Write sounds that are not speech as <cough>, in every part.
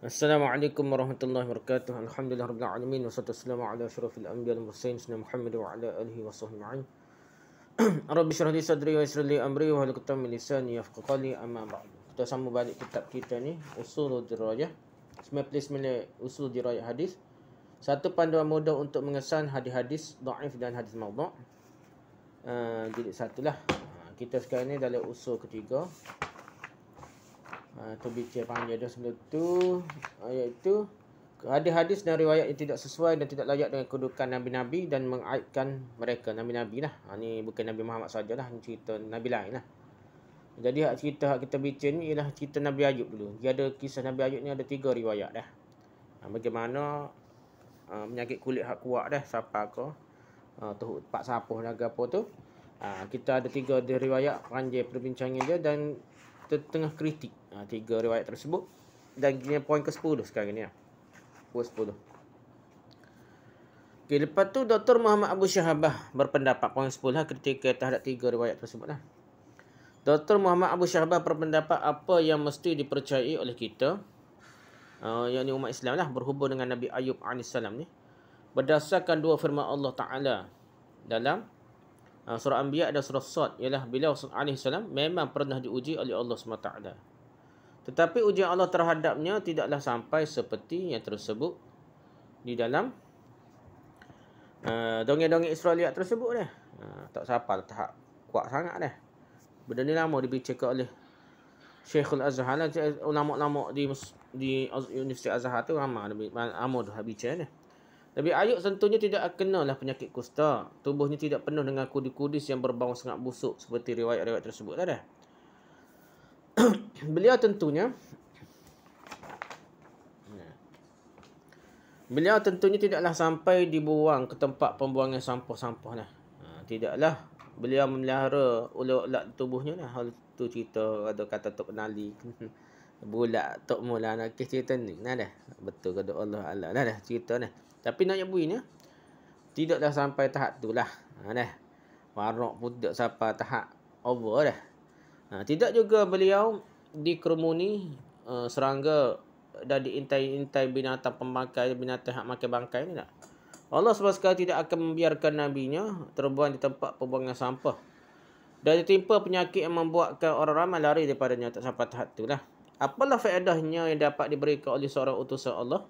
Assalamualaikum warahmatullahi wabarakatuh. Alhamdulillah rabbil alamin wassalatu wassalamu ala asyrafil anbiya'i wal mursalin sayyidina Muhammad wa ala alihi wasohbihi ajma'in. <clears throat> Rabbi syrah li sadri wa yassir li amri wa hlul 'uqdatam min lisani yafqahu qawli amma ba'du. Kita sambung balik kitab kita ni Usul Dirayah. Sembilan belas mila usul dirayah hadis. Satu panduan mudah untuk mengesan hadis-hadis dhaif dan hadis maudhu'. Uh, ah, jadi satulah. Ah, kita sekarang ni dalam usul ketiga. Tobi ah, Tia panggil dah sebelum tu Iaitu Ada hadis dan riwayat yang tidak sesuai dan tidak layak dengan kedudukan Nabi-Nabi Dan mengaitkan mereka Nabi-Nabi lah ha, Ni bukan Nabi Muhammad lah, Ini cerita Nabi lain lah Jadi hak cerita hak kita baca ni ialah cerita Nabi Ayub dulu Dia ada kisah Nabi Ayub ni ada tiga riwayat dah ha, Bagaimana ha, Menyakit kulit hak kuat dah Siapa kau ha, Tuhuk Pak Sapuh dan apa tu Ha, kita ada tiga ada riwayat panjang perbincangan dia dan kita tengah kritik ha, tiga riwayat tersebut dan kini poin ke-10 sekarang ni ah. Ya. Poin 10. Okay, lepas tu Dr. Muhammad Abu Syahabah berpendapat poin 10 lah ketika terhadap tiga riwayat tersebut lah. Dr. Muhammad Abu Syahabah berpendapat apa yang mesti dipercayai oleh kita uh, yang umat Islam lah berhubung dengan Nabi Ayub AS ni berdasarkan dua firman Allah Ta'ala dalam Ha, surah Anbiya dan surah Sad ialah Rasulullah SAW memang pernah diuji oleh Allah SWT. Tetapi ujian Allah terhadapnya tidaklah sampai seperti yang tersebut di dalam ha, dongeng dongeng Israel yang tersebut Uh, tak siapa lah tak kuat sangat ni. Benda ni lama dibicarakan oleh Syekhul Azhar. Lah, ulama-ulama di, di Universiti Azhar tu ramah. dibicarakan. dah Nabi Ayub tentunya tidak kenalah penyakit kusta. Tubuhnya tidak penuh dengan kudis-kudis yang berbau sangat busuk seperti riwayat-riwayat tersebut. Tak <clears throat> beliau tentunya Beliau tentunya tidaklah sampai dibuang ke tempat pembuangan sampah-sampah lah. Ha, tidaklah beliau memelihara ulat-ulat tubuhnya lah. Hal tu cerita ada kata Tok Nali. <laughs> Bulat Tok Mula nak kisah cerita ni. Nah dah. Betul kata Allah Allah. Nah dah cerita ni. Nah. Tapi nak nyabui ni tidak dah sampai tahap tu lah. Ha pun tidak sampai tahap over dah. Ha, tidak juga beliau dikerumuni uh, serangga dan diintai-intai binatang pemakai binatang hak makan bangkai ni tak? Allah SWT tidak akan membiarkan nabinya terbuang di tempat pembuangan sampah. Dan ditimpa penyakit yang membuatkan orang ramai lari daripadanya tak sampai tahap tu lah. Apalah faedahnya yang dapat diberikan oleh seorang utusan Allah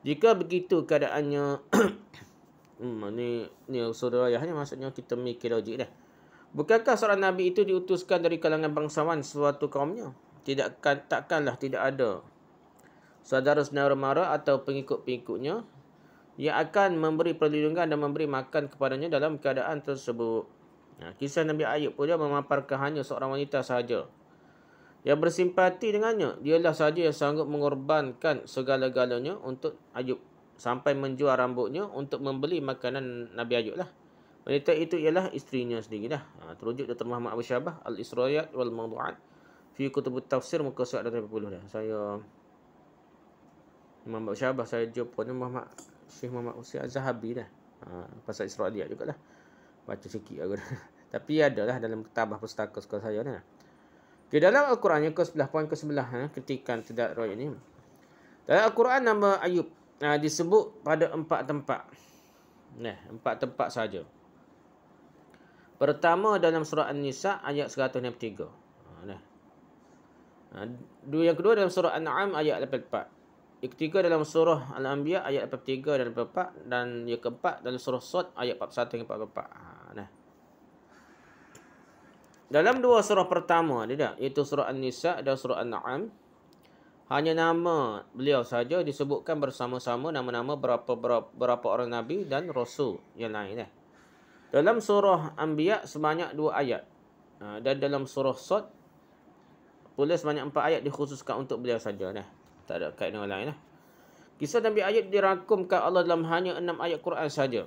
jika begitu keadaannya <coughs> hmm, ni ni saudara hanya maksudnya kita mikir logik dah. Bukankah seorang nabi itu diutuskan dari kalangan bangsawan suatu kaumnya? Tidakkan takkanlah tidak ada saudara saudara mara atau pengikut-pengikutnya yang akan memberi perlindungan dan memberi makan kepadanya dalam keadaan tersebut. Nah, kisah Nabi Ayub pula memaparkan hanya seorang wanita sahaja. Yang bersimpati dengannya, dialah sahaja yang sanggup mengorbankan segala-galanya untuk Ayub. Sampai menjual rambutnya untuk membeli makanan Nabi Ayub lah. Wanita itu ialah isterinya sendiri lah. Ha, terujuk Dr. Muhammad Abu Syabah, Al-Isra'iyat wal-Mangdu'at. Fi Kutubu Tafsir, muka surat puluh lah. Saya, Imam Abu Syabah, saya jumpa ni Muhammad, Syekh Muhammad Usia Zahabi lah. Ha, pasal Isra'iyat juga lah. Baca sikit aku dah. <laughs> Tapi adalah dalam ketabah pustaka sekolah saya lah. Di dalam Al-Quran yang ke-11 poin ke-11 ha, ketikan tidak roh ini. Dalam Al-Quran nama Ayub ha, disebut pada empat tempat. Nah, empat tempat saja. Pertama dalam surah An-Nisa ayat 163. Ha, nah. Ha, Dua yang kedua dalam surah An'am ayat 84. Yang ketiga dalam surah Al-Anbiya ayat 83 dan 84 dan yang keempat dalam surah Sad ayat 41 hingga 44. Ha dalam dua surah pertama dia tak iaitu surah An-Nisa dan surah An-Na'am hanya nama beliau saja disebutkan bersama-sama nama-nama berapa, berapa berapa orang nabi dan rasul yang lain eh. Dalam surah Anbiya sebanyak dua ayat. Ha, dan dalam surah Sad pula sebanyak empat ayat dikhususkan untuk beliau saja eh. Tak ada kaitan lain eh. Kisah Nabi ayat dirakumkan Allah dalam hanya enam ayat Quran saja.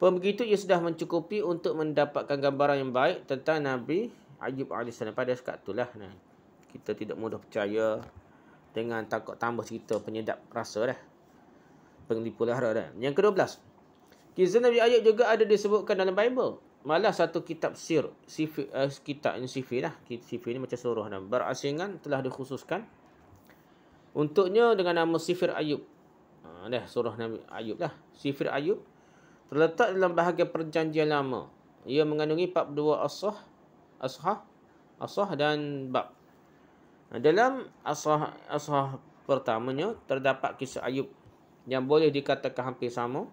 Begitu ia sudah mencukupi untuk mendapatkan gambaran yang baik tentang Nabi Ayub AS. Pada sekat itulah. Nah, kita tidak mudah percaya dengan takut tambah cerita penyedap rasa dah. Penglipu lara dah. Yang ke-12. Kisah Nabi Ayub juga ada disebutkan dalam Bible. Malah satu kitab sir. Sifir, uh, eh, kitab ini sifir lah. Sifir ini macam suruh. Nah. Berasingan telah dikhususkan. Untuknya dengan nama Sifir Ayub. Uh, dah surah Nabi Ayub lah. Sifir Ayub terletak dalam bahagian perjanjian lama. Ia mengandungi Bab 42 asah, asah, asah dan bab. Dalam asah, asah pertamanya, terdapat kisah Ayub yang boleh dikatakan hampir sama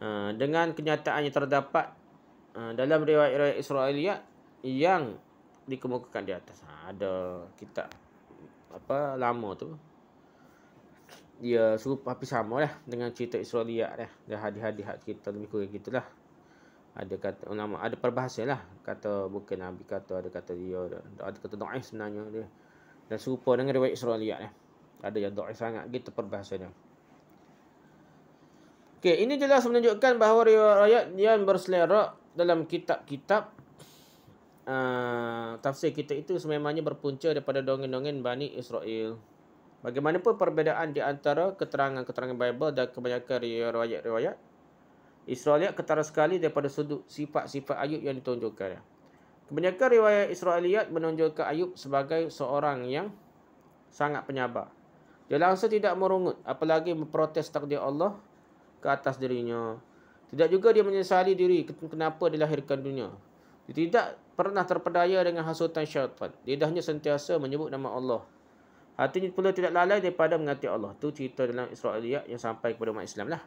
eh, dengan kenyataan yang terdapat eh, dalam riwayat-riwayat Israeliat yang dikemukakan di atas. Ha, ada kitab apa lama tu Ya serupa tapi sama lah dengan cerita Israelia lah. ada hadis-hadis kita lebih kurang gitulah. Ada kata ulama ada perbahasan lah kata bukan Nabi kata ada kata dia ada, ada kata dhaif sebenarnya dia. Dan serupa dengan riwayat Israelia lah. Ada yang doa sangat gitu perbahasannya. Okey, ini jelas menunjukkan bahawa riwayat yang berselera dalam kitab-kitab uh, tafsir kita itu sememangnya berpunca daripada dongeng-dongeng Bani Israel. Bagaimanapun perbezaan di antara keterangan-keterangan Bible dan kebanyakan riwayat-riwayat, Israeliat ketara sekali daripada sudut sifat-sifat Ayub yang ditunjukkan. Kebanyakan riwayat Israeliat menunjukkan Ayub sebagai seorang yang sangat penyabar. Dia langsung tidak merungut, apalagi memprotes takdir Allah ke atas dirinya. Tidak juga dia menyesali diri kenapa dilahirkan dunia. Dia tidak pernah terpedaya dengan hasutan syaitan. Lidahnya sentiasa menyebut nama Allah. Artinya pula tidak lalai daripada mengati Allah. Tu, cerita dalam Isra Israeliyat yang sampai kepada umat Islam lah.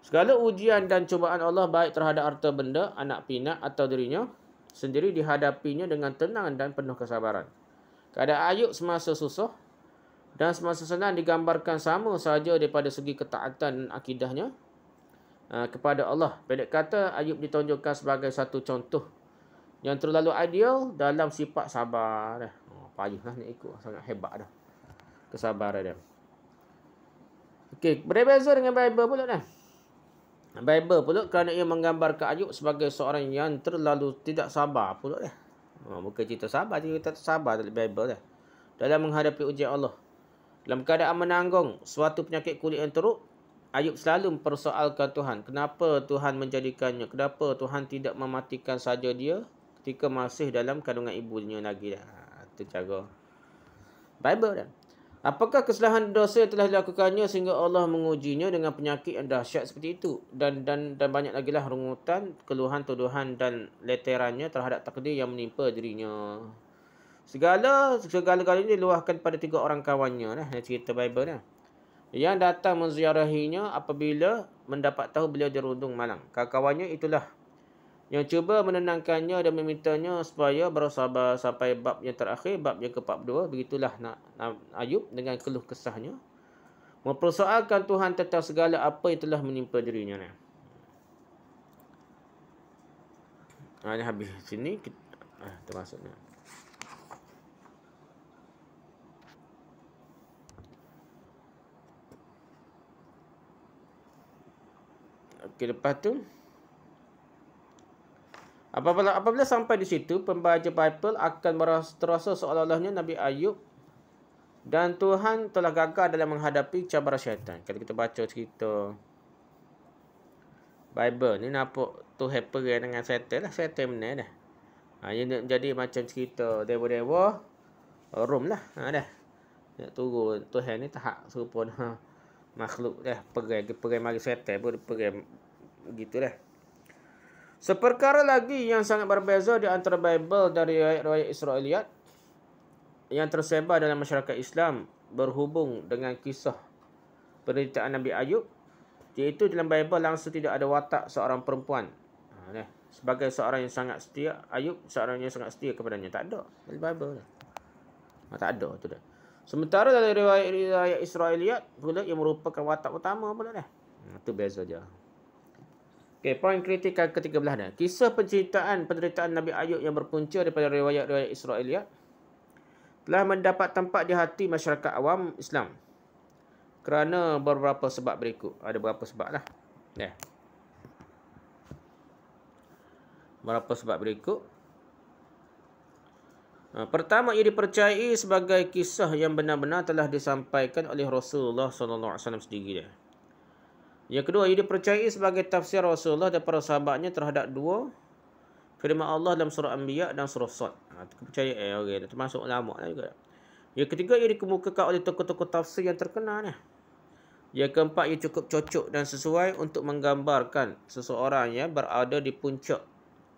Segala ujian dan cubaan Allah baik terhadap harta benda, anak pinak atau dirinya sendiri dihadapinya dengan tenang dan penuh kesabaran. Keadaan ayuk semasa susah dan semasa senang digambarkan sama saja daripada segi ketaatan dan akidahnya uh, kepada Allah. Pendek kata, Ayub ditunjukkan sebagai satu contoh yang terlalu ideal dalam sifat sabar payah lah nak ikut sangat hebat dah kesabaran dia Okey, berbeza dengan Bible pula dah. Bible pula kerana ia menggambarkan Ayub sebagai seorang yang terlalu tidak sabar pula dah. Ha, bukan cerita sabar, cerita tak sabar dalam Bible dah. Dalam menghadapi ujian Allah. Dalam keadaan menanggung suatu penyakit kulit yang teruk, Ayub selalu mempersoalkan Tuhan. Kenapa Tuhan menjadikannya? Kenapa Tuhan tidak mematikan saja dia ketika masih dalam kandungan ibunya lagi dah? Itu cara Bible dia. Apakah kesalahan dosa yang telah dilakukannya sehingga Allah mengujinya dengan penyakit yang dahsyat seperti itu? Dan dan dan banyak lagi lah rungutan, keluhan, tuduhan dan leterannya terhadap takdir yang menimpa dirinya. Segala segala kali ini diluahkan pada tiga orang kawannya. Nah, cerita Bible dia. Yang datang menziarahinya apabila mendapat tahu beliau dirundung malang. Kawan-kawannya itulah yang cuba menenangkannya dan memintanya supaya bersabar sampai bab yang terakhir, bab yang ke-42. Begitulah nak, nak Ayub dengan keluh kesahnya. Mempersoalkan Tuhan tentang segala apa yang telah menimpa dirinya. Ini ha, ah, habis sini. Kita, ha, ah, termasuknya. Okey, lepas tu. Apabila, apabila sampai di situ, pembaca Bible akan merasa terasa seolah-olahnya Nabi Ayub dan Tuhan telah gagal dalam menghadapi cabaran syaitan. Kata kita baca cerita Bible ni nampak tu happy dengan syaitan lah. Syaitan mana dah. Ha, ini jadi macam cerita dewa-dewa Rom lah. Ha, dah. Nak turun. Tuhan ni tak serupa ha, makhluk dah. Perai, perai mari syaitan pun perai gitu lah. Seperkara lagi yang sangat berbeza di antara Bible dari riwayat-riwayat Israeliat yang tersebar dalam masyarakat Islam berhubung dengan kisah penderitaan Nabi Ayub iaitu dalam Bible langsung tidak ada watak seorang perempuan. Ha, Sebagai seorang yang sangat setia, Ayub seorang yang sangat setia kepadanya. Tak ada dalam Bible. Ha, tak ada tu dah. Sementara dalam riwayat-riwayat Israeliat pula yang merupakan watak utama pula dah. Ha, Itu beza je. Okay, poin kritikal ke-13 ni. Kisah penceritaan penderitaan Nabi Ayub yang berpunca daripada riwayat-riwayat Israeliyat telah mendapat tempat di hati masyarakat awam Islam. Kerana beberapa sebab berikut. Ada beberapa sebab lah. Ya. Yeah. Berapa sebab berikut. Ha, pertama, ia dipercayai sebagai kisah yang benar-benar telah disampaikan oleh Rasulullah SAW sendiri. Dia. Yang kedua, ia dipercayai sebagai tafsir Rasulullah dan para sahabatnya terhadap dua firman Allah dalam surah Anbiya dan surah Sot. Ha, itu kepercayaan. Eh, okay. Termasuk ulama lah juga. Yang ketiga, ia dikemukakan oleh tokoh-tokoh tafsir yang terkenal. Ni. Eh. Yang keempat, ia cukup cocok dan sesuai untuk menggambarkan seseorang yang berada di puncak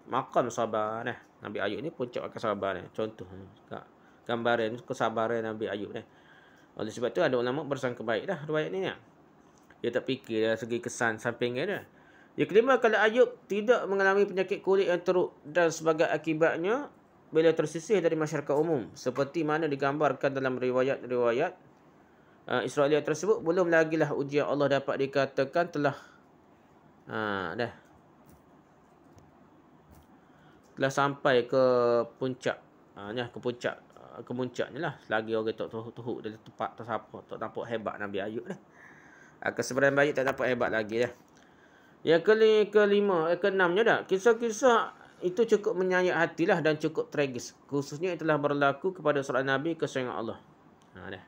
makam sabar. Ni. Eh. Nabi Ayub ni puncak makam sabar. Ni. Eh. Contoh. Hmm, gambaran kesabaran Nabi Ayub. Ni. Oleh sebab tu ada ulama bersangka baik dah. Ruayat ni. ni. Dia tak fikir dari lah segi kesan sampingnya dia. Yang kelima, kalau Ayub tidak mengalami penyakit kulit yang teruk dan sebagai akibatnya, bila tersisih dari masyarakat umum. Seperti mana digambarkan dalam riwayat-riwayat uh, Israel tersebut, belum lagi lah ujian Allah dapat dikatakan telah uh, dah telah sampai ke puncak uh, ke puncak uh, ke puncaknya lah. Lagi orang tak tuhuk, tuhuk dari tempat tak tuhuk tak nampak hebat Nabi Ayub dah. Ah, kesebaran bayi tak dapat hebat lagi ya. Yang ke kelima, eh, keenamnya dah. Kisah-kisah itu cukup menyayat hatilah dan cukup tragis. Khususnya telah berlaku kepada surat Nabi kesayangan Allah. Ha, dah.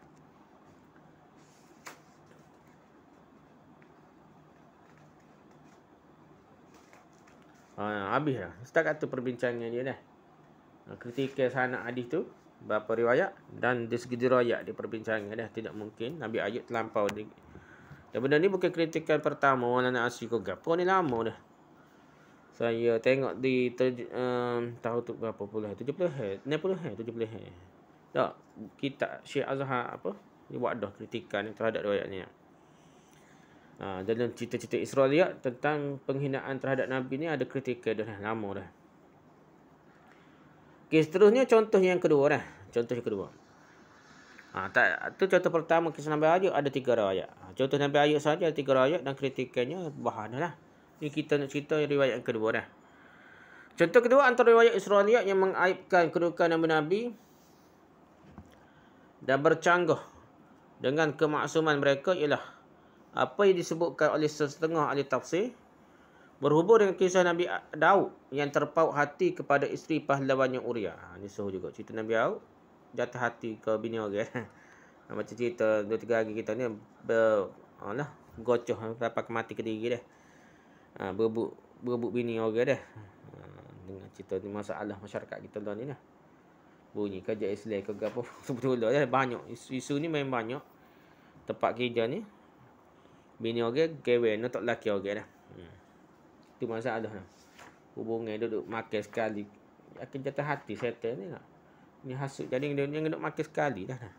Ha, habis dah. Setakat tu perbincangan dia dah. Ha, ketika sanak hadis tu, berapa riwayat dan di segi riwayat dia perbincangan dah. Tidak mungkin Nabi Ayub terlampau dia. Dan benda ni bukan kritikan pertama Wala nak asyik kau gapo ni lama dah Saya tengok di ter, eh, um, Tahu tu berapa puluh 70 hari 60 hari 70 hari Tak Kita Syekh Azhar apa Ni buat dah kritikan terhadap riwayat ni Ha, dalam cerita-cerita Israeliat tentang penghinaan terhadap Nabi ni ada kritikan dah lama dah. Okey, seterusnya contoh yang kedua dah. Contoh yang kedua. Ha, tak, tu contoh pertama kisah Nabi Ayub ada tiga riwayat. Contoh sampai ayat saja tiga ayat dan kritikannya bahanalah. Ini kita nak cerita yang riwayat yang kedua dah. Contoh kedua antara riwayat Israeliyat yang mengaibkan kedudukan nama Nabi dan bercanggah dengan kemaksuman mereka ialah apa yang disebutkan oleh setengah ahli tafsir berhubung dengan kisah Nabi Daud yang terpaut hati kepada isteri pahlawannya Uria. ini ha, suhu juga cerita Nabi Daud jatuh hati ke bini orang. Okay? Eh. <laughs> macam cerita dua tiga hari kita ni ber lah gocoh eh, sampai mati kediri dah. Ha, berebut berebut bini orang dah. Ha, dengan cerita ni masalah masyarakat kita dah ni lah. Bunyi kerja Islam ke apa sebetulnya <laughs> dah banyak isu-isu ni main banyak tempat kerja ni bini orang gawen tak laki orang dah. Hmm. Tu masalah dah. Hubungan duduk makan sekali akan jatuh hati settle ni lah. Ni hasut jadi dia, dia nak makan sekali dah dah.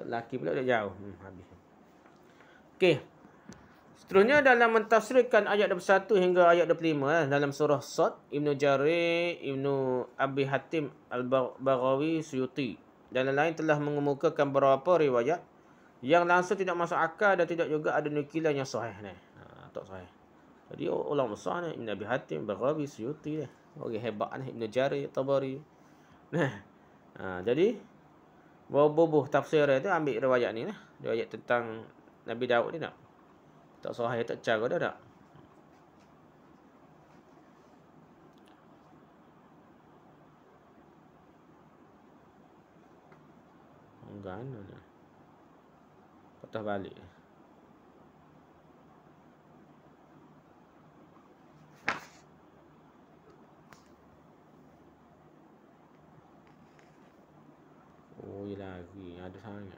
Lelaki pula dah jauh. Hmm, habis. Okey. Seterusnya dalam mentafsirkan ayat 21 hingga ayat 25 eh, dalam surah Sad Ibnu Jarir Ibnu Abi Hatim Al-Baghawi Suyuti dan lain-lain telah mengemukakan beberapa riwayat yang langsung tidak masuk akal dan tidak juga ada nukilan yang sahih ni. Ha, tak sahih. Jadi ulama besar ni Ibnu Abi Hatim Al-Baghawi Suyuti ni. Eh. hebat ni Ibnu Jarir Tabari. Nah. Ha, jadi Bubuh tafsir dia tu ambil riwayat ni lah. Riwayat tentang Nabi Daud ni tak? Tak sahih tak cah kau dah tak? Gana lah ni. Patah balik. Oh yelah V Ada sangat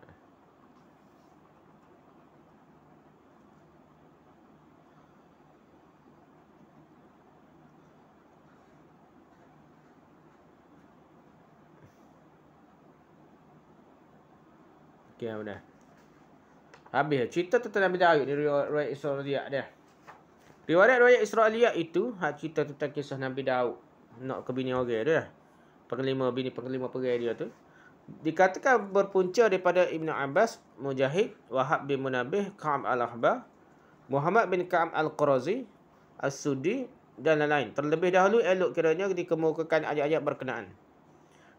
Okay apa dah Habis Cerita tentang Nabi Daud Di Ruayat Israeliyah dia Riwayat Ruayat Israeliyah itu Hak cerita tentang kisah Nabi Daud Nak ke bini orang dia Panglima Bini panglima perai dia tu dikatakan berpunca daripada Ibn Abbas, Mujahid, Wahab bin Munabih, Ka'am Al-Ahbah, Muhammad bin Ka'am Al-Qurazi, Al-Sudi dan lain-lain. Terlebih dahulu elok kiranya dikemukakan ayat-ayat berkenaan.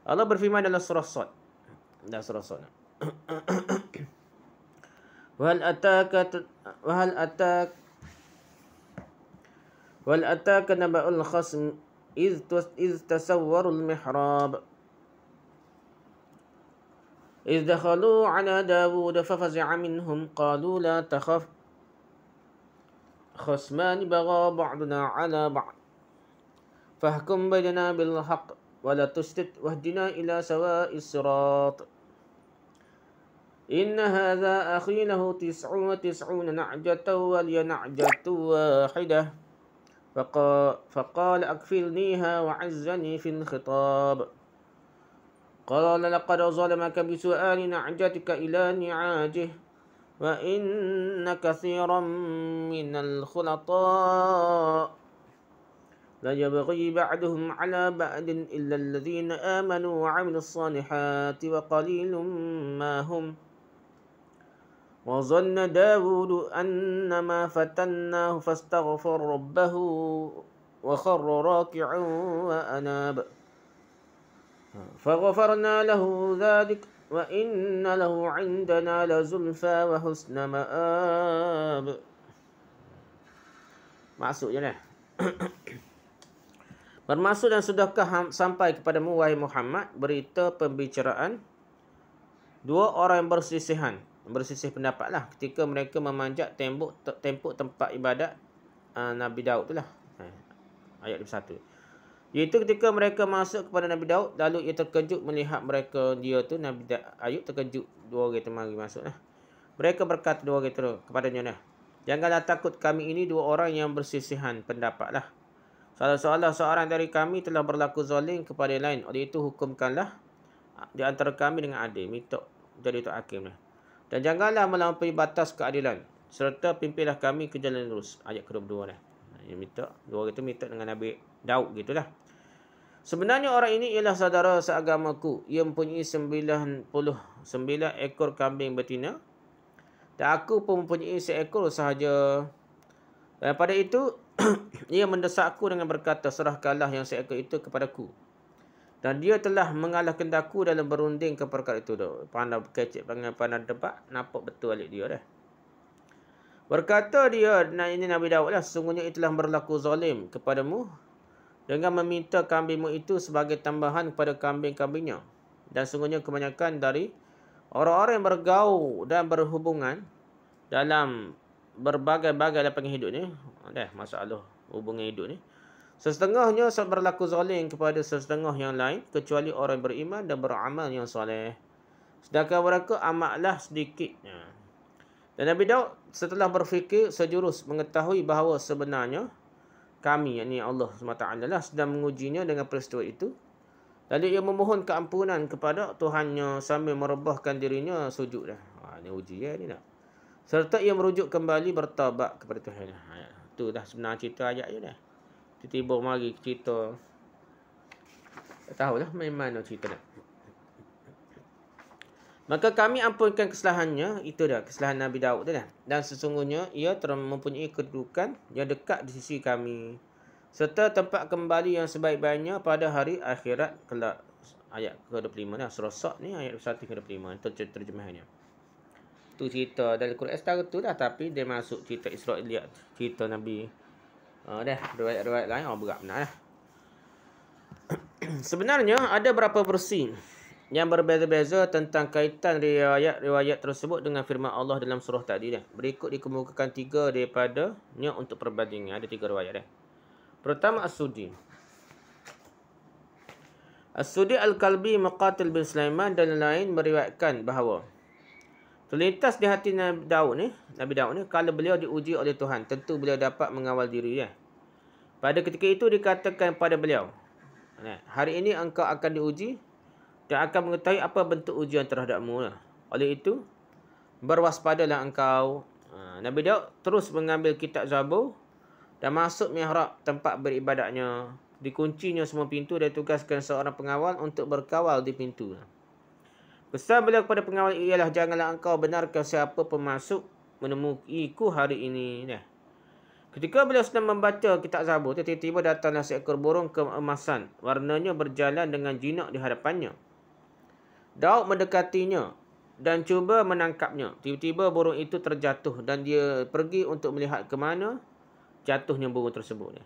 Allah berfirman dalam surah Sot. Dalam surah Sot. <coughs> Wal ataka wal atak wal ataka naba'ul khasm iz tus iz tasawwarul mihrab. إذ دخلوا على داود ففزع منهم قالوا لا تخف خصمان بغى بعضنا على بعض فاحكم بيننا بالحق ولا تشتت واهدنا إلى سواء الصراط إن هذا أخي له تسع وتسعون نعجة ولي نعجة واحدة فقال, فقال أكفلنيها وعزني في الخطاب قال لقد ظلمك بسؤال نعجتك إلى نعاجه وإن كثيرا من الخلطاء ليبغي بعدهم على بعد إلا الذين آمنوا وعملوا الصالحات وقليل ما هم وظن داود أن ما فتناه فاستغفر ربه وخر راكعا وأناب فغفرنا له ذلك وإن له عندنا لزلفى وحسن مآب Maksudnya ni. <coughs> Bermaksud dan sudahkah sampai kepada mu, wahai Muhammad, berita pembicaraan dua orang yang bersisihan, bersisih pendapatlah ketika mereka memanjat tembok, tembok tempat ibadat uh, Nabi Daud itulah. Eh, ayat 1. Iaitu ketika mereka masuk kepada Nabi Daud, lalu ia terkejut melihat mereka dia tu, Nabi da Ayub terkejut dua orang teman lagi masuk. Lah. Mereka berkata dua orang itu kepadanya, eh. janganlah takut kami ini dua orang yang bersisihan pendapatlah. Salah seolah seorang dari kami telah berlaku zalim kepada lain, oleh itu hukumkanlah di antara kami dengan adil, mitok jadi itu hakim. Lah. Dan janganlah melampaui batas keadilan, serta pimpinlah kami ke jalan lurus. Ayat ke-22. Eh. Yang mitok, dua orang itu mitok dengan Nabi Daud gitulah. Sebenarnya orang ini ialah saudara seagamaku. Ia mempunyai 99 ekor kambing betina. Dan aku pun mempunyai seekor sahaja. Dan eh, pada itu, <clears throat> ia mendesakku dengan berkata, serahkanlah yang seekor itu kepadaku. Dan dia telah mengalahkan daku dalam berunding ke perkara itu. Pandang kecil, pandang debak, nampak betul alik dia dah. Berkata dia, ini Nabi Dawud lah, sungguhnya itulah berlaku zalim kepadamu dengan meminta kambingmu itu sebagai tambahan kepada kambing-kambingnya. Dan sungguhnya kebanyakan dari orang-orang yang bergaul dan berhubungan dalam berbagai-bagai lapangan hidup ni. Dah, masalah hubungan hidup ni. Sesetengahnya berlaku zalim kepada sesetengah yang lain kecuali orang beriman dan beramal yang soleh. Sedangkan mereka amatlah sedikitnya. Dan Nabi Daud setelah berfikir sejurus mengetahui bahawa sebenarnya kami, ini Allah SWT lah, sedang mengujinya dengan peristiwa itu. Lalu ia memohon keampunan kepada Tuhannya sambil merebahkan dirinya sujud. Dah. Ha, ini uji ya, ini nak. Serta ia merujuk kembali bertabak kepada Tuhan. Ha, itu dah sebenarnya cerita ayat je dah. Tiba-tiba mari cerita. Tak tahu lah main mana cerita dah. Maka kami ampunkan kesalahannya. Itu dah kesalahan Nabi Daud tu dah. Kan. Dan sesungguhnya ia mempunyai kedudukan yang dekat di sisi kami. Serta tempat kembali yang sebaik-baiknya pada hari akhirat kelak. Ayat ke-25 dah. Surah Sok ni ayat 1 ke-25. Itu terjemahannya. Itu cerita dari Quran setara tu dah. Tapi dia masuk cerita Israq Iliad. Cerita Nabi. Uh, dah. Ruayat-ruayat lain. Oh, berat benar lah. <clears throat> Sebenarnya ada berapa persen? yang berbeza-beza tentang kaitan riwayat-riwayat tersebut dengan firman Allah dalam surah tadi dah. Berikut dikemukakan tiga daripadanya untuk perbandingan. Ada tiga riwayat dah. Pertama As-Sudi. As-Sudi Al-Kalbi Maqatil bin Sulaiman dan lain-lain meriwayatkan bahawa terlintas di hati Nabi Daud ni, Nabi Daud ni kalau beliau diuji oleh Tuhan, tentu beliau dapat mengawal diri ya. Pada ketika itu dikatakan pada beliau, hari ini engkau akan diuji dan akan mengetahui apa bentuk ujian terhadapmu. Lah. Oleh itu, berwaspadalah engkau. Ha, Nabi Daud terus mengambil kitab Zabur dan masuk mihrab tempat beribadatnya. Dikuncinya semua pintu dan tugaskan seorang pengawal untuk berkawal di pintu. Pesan beliau kepada pengawal ialah janganlah engkau benarkan siapa pemasuk menemui ku hari ini. Ketika beliau sedang membaca kitab Zabur, tiba-tiba datanglah seekor burung keemasan. Warnanya berjalan dengan jinak di hadapannya. Daud mendekatinya dan cuba menangkapnya. Tiba-tiba burung itu terjatuh dan dia pergi untuk melihat ke mana jatuhnya burung tersebut.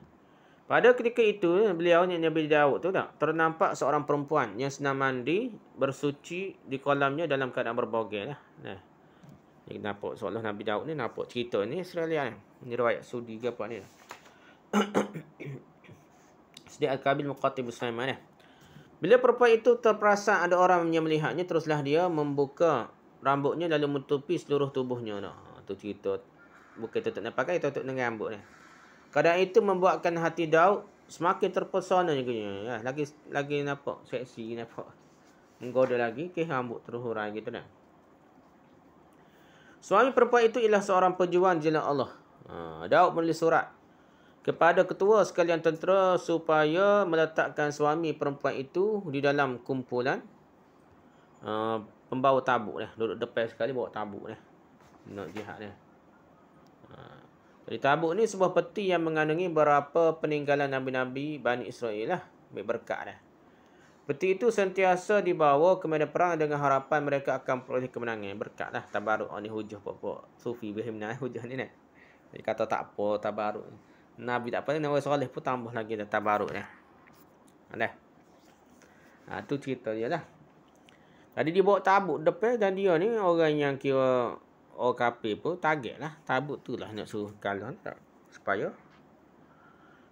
Pada ketika itu, beliau yang Nabi Daud tu tak? Ternampak seorang perempuan yang senang mandi, bersuci di kolamnya dalam keadaan berbogel lah. Nah. Ni nampak seolah Nabi Daud ni nampak cerita ni Israelia ni. Ni riwayat Sudi ke apa ni. Lah. <coughs> Sedih Al-Kabil Muqatib Sulaiman ni. Eh. Bila perempuan itu terperasan ada orang yang melihatnya, teruslah dia membuka rambutnya lalu menutupi seluruh tubuhnya. Itu nah, cerita. Bukan tutup dengan pakai, tutup dengan rambut. Kadang itu membuatkan hati Daud semakin terpesona juga. Ya, lagi lagi nampak seksi, nampak. Menggoda lagi, ke rambut terus orang gitu. Nah. Suami perempuan itu ialah seorang pejuang jelak Allah. Ha, Daud menulis surat kepada ketua sekalian tentera supaya meletakkan suami perempuan itu di dalam kumpulan uh, pembawa tabuk lah Duduk depan sekali bawa tabuk lah Not jihad ni. Uh, jadi tabuk ni sebuah peti yang mengandungi berapa peninggalan Nabi-Nabi Bani Israel lah. Ambil berkat ni. Peti itu sentiasa dibawa ke medan perang dengan harapan mereka akan peroleh kemenangan. Berkat lah. Tabaruk ni hujah pokok. Sufi Ibrahim ni lah, hujah ni ni. Dia kata tak apa tabaruk ni. Nabi tak pernah orang soleh pun tambah lagi dah tabaruk dia. Ada. Ha, tu cerita dia lah. Jadi dia bawa tabut depan dan dia ni orang yang kira OKP pun target lah. tabuk tu lah nak suruh kalah tak. Supaya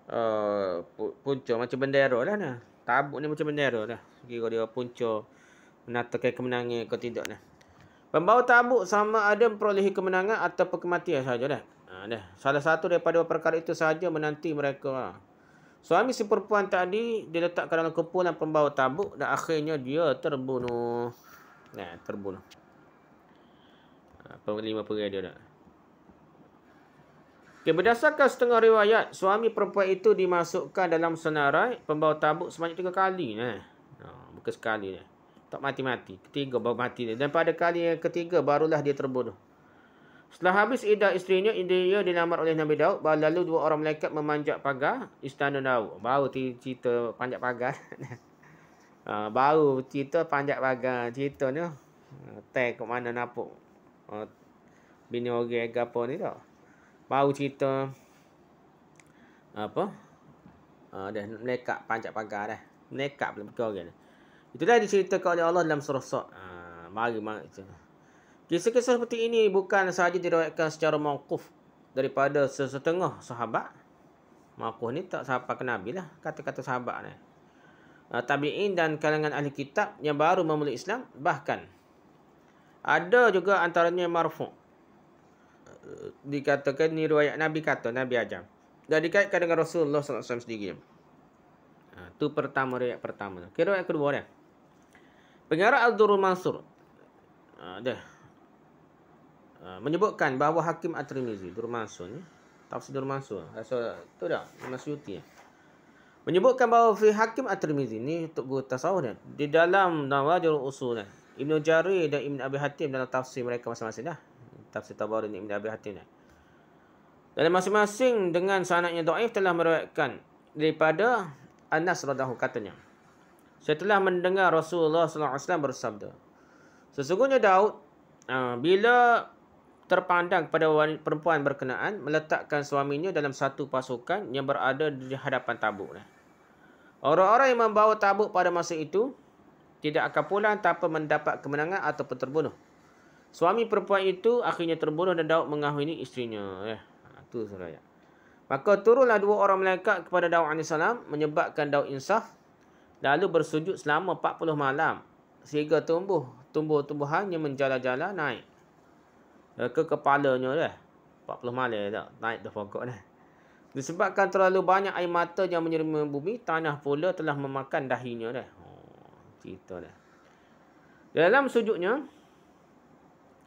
eh, uh, punca macam bendera lah ni. tabuk ni macam bendera lah. Kira dia punca menatakan kemenangan kau tidak ni. Pembawa tabuk sama ada memperolehi kemenangan atau kematian sahaja dah dah. Salah satu daripada perkara itu sahaja menanti mereka. Suami si perempuan tadi diletakkan dalam kumpulan pembawa tabuk dan akhirnya dia terbunuh. Nah, terbunuh. Apa ah, lima perai dia dah. Okay, berdasarkan setengah riwayat, suami perempuan itu dimasukkan dalam senarai pembawa tabuk sebanyak tiga kali. Nah. Ah, bukan sekali. Nah. Tak mati-mati. Ketiga baru mati. Dan pada kali yang ketiga, barulah dia terbunuh. Setelah habis idah isterinya, dia dilamar oleh Nabi Daud. Lalu dua orang malaikat memanjat pagar istana Daud. Baru cerita panjat pagar. <laughs> Ah, baru cerita panjat pagar. Cerita ni. Ah, Teh ke mana nampak. Ah, bini orang yang apa ni tak. Baru cerita. Apa. Ada uh, melekat panjat pagar dah. Melekat pula pergi orang Itulah diceritakan oleh Allah dalam surah Sok. Uh, mari, mari. Kisah-kisah seperti ini bukan sahaja diriwayatkan secara mauquf daripada sesetengah sahabat. Mauquf ni tak sahabat ke Nabi lah. Kata-kata sahabat ni. Tabi'in dan kalangan ahli kitab yang baru memulai Islam. Bahkan. Ada juga antaranya marfu' dikatakan ni riwayat Nabi kata Nabi ajar dan dikaitkan dengan Rasulullah SAW sendiri ha, tu pertama riwayat pertama kira riwayat kedua dia pengarah Abdul Mansur ha, dia Ha, menyebutkan bahawa Hakim At-Tirmizi Durmansun Tafsir Durmansun. Rasa ha, tu dah Masyuti ya. Menyebutkan bahawa fi Hakim At-Tirmizi ni untuk guru tasawuf dia di dalam Nawajul Usul dan Ibnu Jarir dan Ibnu Abi Hatim dalam tafsir mereka masing-masing dah. Tafsir Tabari ni Ibnu Abi Hatim dah. Dalam masing-masing dengan sanadnya dhaif telah meriwayatkan daripada Anas radhahu katanya. Saya mendengar Rasulullah sallallahu alaihi wasallam bersabda. Sesungguhnya Daud Uh, bila terpandang kepada perempuan berkenaan meletakkan suaminya dalam satu pasukan yang berada di hadapan tabuk. Orang-orang yang membawa tabuk pada masa itu tidak akan pulang tanpa mendapat kemenangan atau terbunuh. Suami perempuan itu akhirnya terbunuh dan Daud mengahwini istrinya. Eh, ya. ha, itu suraya. Maka turunlah dua orang malaikat kepada Daud AS menyebabkan Daud insaf lalu bersujud selama 40 malam sehingga tumbuh tumbuh-tumbuhan yang menjala-jala naik. Eh, ke kepalanya dah. 40 malam tak naik tu pokok dah. Disebabkan terlalu banyak air mata yang menyerima bumi, tanah pula telah memakan dahinya dah. Oh, cerita dah. Dalam sujudnya,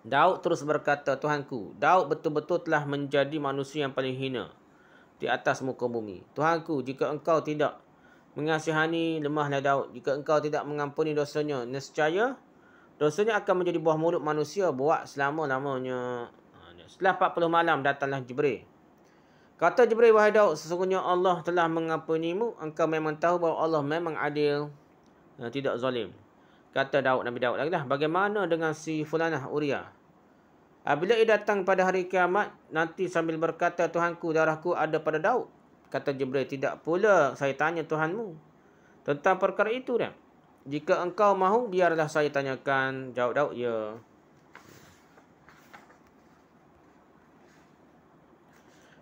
Daud terus berkata, Tuhanku, Daud betul-betul telah menjadi manusia yang paling hina di atas muka bumi. Tuhanku, jika engkau tidak mengasihani lemahnya Daud, jika engkau tidak mengampuni dosanya, nescaya dosanya akan menjadi buah mulut manusia buat selama lamanya. Ha, Setelah 40 malam datanglah Jibril. Kata Jibril wahai Daud, sesungguhnya Allah telah mengampunimu. Engkau memang tahu bahawa Allah memang adil. Eh, tidak zalim. Kata Daud, Nabi Daud lagi lah, Bagaimana dengan si Fulanah Uria? Apabila ia datang pada hari kiamat, nanti sambil berkata, Tuhanku, darahku ada pada Daud. Kata Jibril, tidak pula saya tanya Tuhanmu. Tentang perkara itu dia. Jika engkau mahu, biarlah saya tanyakan. Jawab Daud, ya.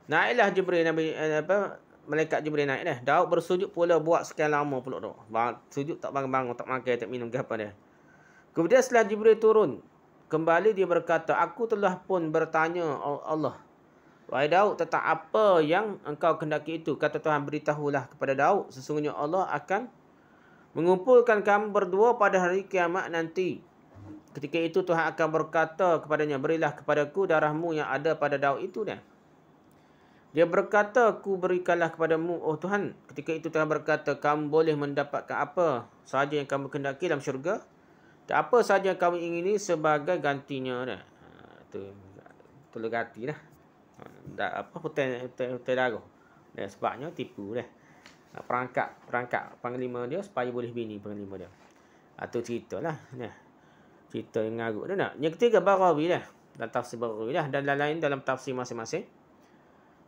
Naiklah Jibril Nabi, eh, apa, Malaikat Jibril naik dah. Daud bersujud pula buat sekian lama pula tu. Sujud tak bangun-bangun, tak makan, tak minum ke apa dia. Kemudian setelah Jibril turun, kembali dia berkata, Aku telah pun bertanya Allah. Wahai Daud, tentang apa yang engkau kendaki itu? Kata Tuhan, beritahulah kepada Daud. Sesungguhnya Allah akan mengumpulkan kamu berdua pada hari kiamat nanti. Ketika itu Tuhan akan berkata kepadanya, berilah kepadaku darahmu yang ada pada daun itu. Dia. dia berkata, ku berikanlah kepadamu, oh Tuhan. Ketika itu Tuhan berkata, kamu boleh mendapatkan apa sahaja yang kamu kendaki dalam syurga. Dan apa sahaja yang kamu ingini sebagai gantinya. Itu, ha, itu legati lah. Tak ha, apa, hutan, hutan, hutan darah. sebabnya tipu lah perangkat perangkat panglima dia supaya boleh bini panglima dia. Atau ah, cerita lah. Ya. Cerita yang ngaruk tu nak. Yang ketiga, Barawi lah. dan tafsir Barawi lah. Dan lain-lain dalam tafsir masing-masing.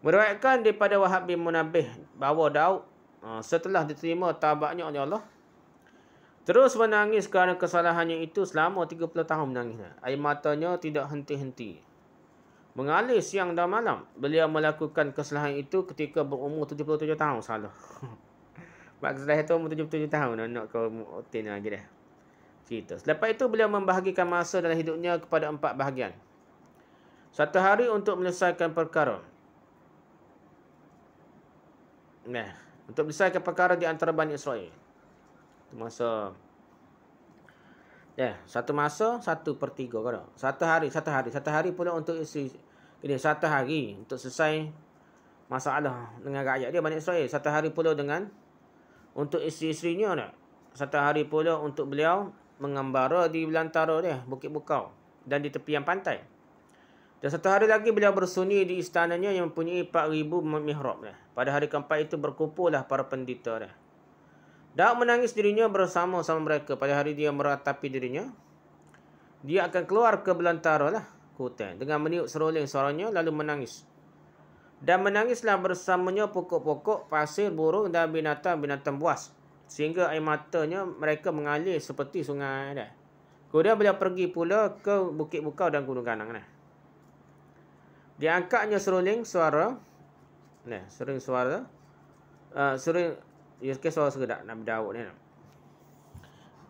Meruatkan daripada Wahab bin Munabih bahawa Daud ah, setelah diterima tabaknya oleh Allah. Terus menangis kerana kesalahannya itu selama 30 tahun menangis. Air matanya tidak henti-henti mengalir siang dan malam. Beliau melakukan kesalahan itu ketika berumur 77 tahun salah. Mak <laughs> kesalahan itu umur 77 tahun nak nak kau otin lagi dah. Cerita. Selepas itu beliau membahagikan masa dalam hidupnya kepada empat bahagian. Satu hari untuk menyelesaikan perkara. Nah, untuk menyelesaikan perkara di antara Bani Israel. Itu masa Ya, yeah. satu masa, satu per tiga kau tahu. Satu hari, satu hari. Satu hari pula untuk isteri. ini satu hari untuk selesai masalah dengan rakyat dia, Banyak Israel. Satu hari pula dengan untuk isteri-isterinya nak Satu hari pula untuk beliau mengembara di belantara dia, Bukit Bukau. Dan di tepian pantai. Dan satu hari lagi beliau bersunyi di istananya yang mempunyai 4,000 mihrab. Pada hari keempat itu berkumpullah para pendita dia. Daud menangis dirinya bersama-sama mereka. Pada hari dia meratapi dirinya, dia akan keluar ke belantara lah, hutan. Dengan meniup seruling suaranya, lalu menangis. Dan menangislah bersamanya pokok-pokok, pasir, burung dan binatang-binatang buas. Sehingga air matanya mereka mengalir seperti sungai. Dah. Kemudian beliau pergi pula ke Bukit Bukau dan Gunung Ganang. Dia angkatnya seruling suara. Nah, seruling suara. Uh, ah, seruling, ia sikit suara segera Nabi Dawud ni.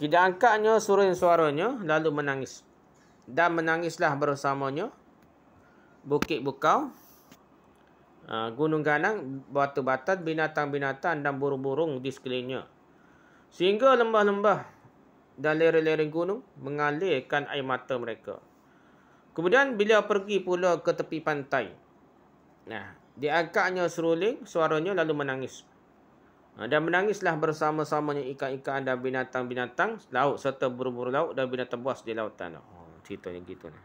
Kita angkatnya suruhin suaranya lalu menangis. Dan menangislah bersamanya. Bukit bukau. Ah, gunung ganang, batu batat, binatang-binatang dan burung-burung di sekelilingnya. Sehingga lembah-lembah dan lereng-lereng gunung mengalirkan air mata mereka. Kemudian bila pergi pula ke tepi pantai. Nah, diangkatnya seruling suaranya lalu menangis. Ha, dan menangislah bersama-samanya ikan-ikan dan binatang-binatang laut serta burung-burung laut dan binatang buas di lautan. Oh, yang gitu ni.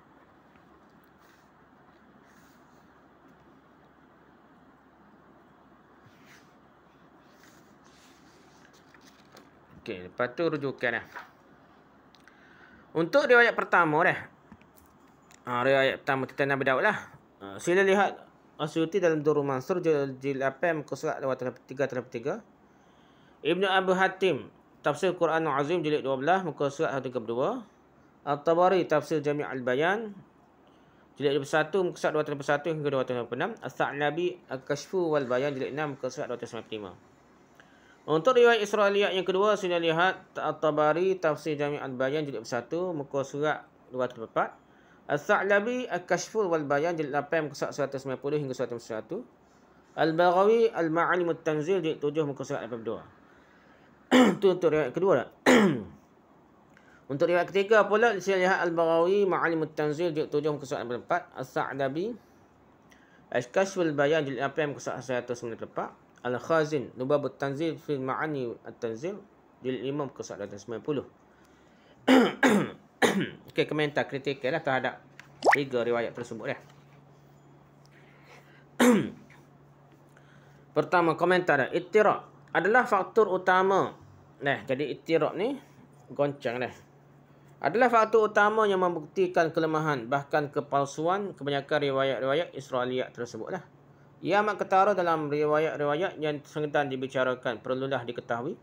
Okey, lepas tu rujukan eh. Untuk riwayat pertama eh, Ha, riwayat pertama kita Nabi Daud lah. Ha, sila lihat Asyuti dalam Durul Mansur, Jil 8, Kusrat, Lewat tiga, 3, tiga. Ibnu Abu Hatim Tafsir Quran Al-Azim jilid 12 muka surat 132 Al-Tabari Tafsir Jami' Al-Bayan jilid 21 muka surat 231 hingga 286 As-Sa'nabi Al-Kashfu wal Bayan jilid 6 muka surat 295 Untuk riwayat Israiliyat yang kedua sudah lihat Al-Tabari Tafsir Jami' Al-Bayan jilid 1 muka surat 234 Al-Sa'labi al Kashful Wal-Bayan Jilid 8 Muka Surat 190 Hingga Surat 191 Al-Baghawi al Maalim Al Tanzil Jilid 7 Muka Surat 82 <coughs> Itu untuk riwayat kedua tak? <coughs> untuk riwayat ketiga pula, Syed Yahad Al-Barawi, Ma'alimut Tanzil, Jut 7, muka surat 94, as kashf al Bayan, di 8, muka surat 194, Al-Khazin, Nubabut Tanzil, Fil Ma'ani Al-Tanzil, Jut 5, muka surat 190. <coughs> okay, komentar kritikal lah terhadap tiga riwayat tersebut dah. Ya. Pertama komentar dah adalah faktor utama. Nah, jadi itirab ni goncang dah. Adalah faktor utama yang membuktikan kelemahan bahkan kepalsuan kebanyakan riwayat-riwayat Israeliyat tersebutlah. Ia amat ketara dalam riwayat-riwayat yang sengitan dibicarakan perlulah diketahui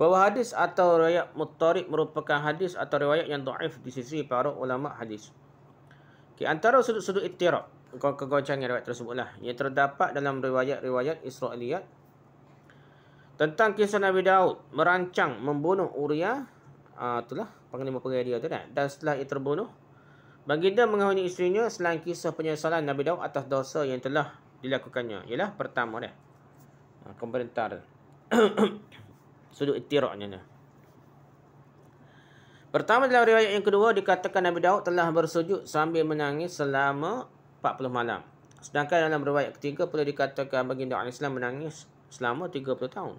bahawa hadis atau riwayat mutarik merupakan hadis atau riwayat yang do'if di sisi para ulama hadis. Okay, antara sudut-sudut itirak kegoncangan riwayat tersebutlah yang terdapat dalam riwayat-riwayat Israeliyat tentang kisah Nabi Daud merancang membunuh Uria. Uh, ah, itulah panglima-panglima dia tu kan. Dan setelah ia terbunuh. Baginda mengahuni isterinya selain kisah penyesalan Nabi Daud atas dosa yang telah dilakukannya. Ialah pertama dia. Ah, komentar. <coughs> Sudut itiraknya dia. Pertama dalam riwayat yang kedua dikatakan Nabi Daud telah bersujud sambil menangis selama 40 malam. Sedangkan dalam riwayat ketiga pula dikatakan baginda Islam menangis selama 30 tahun.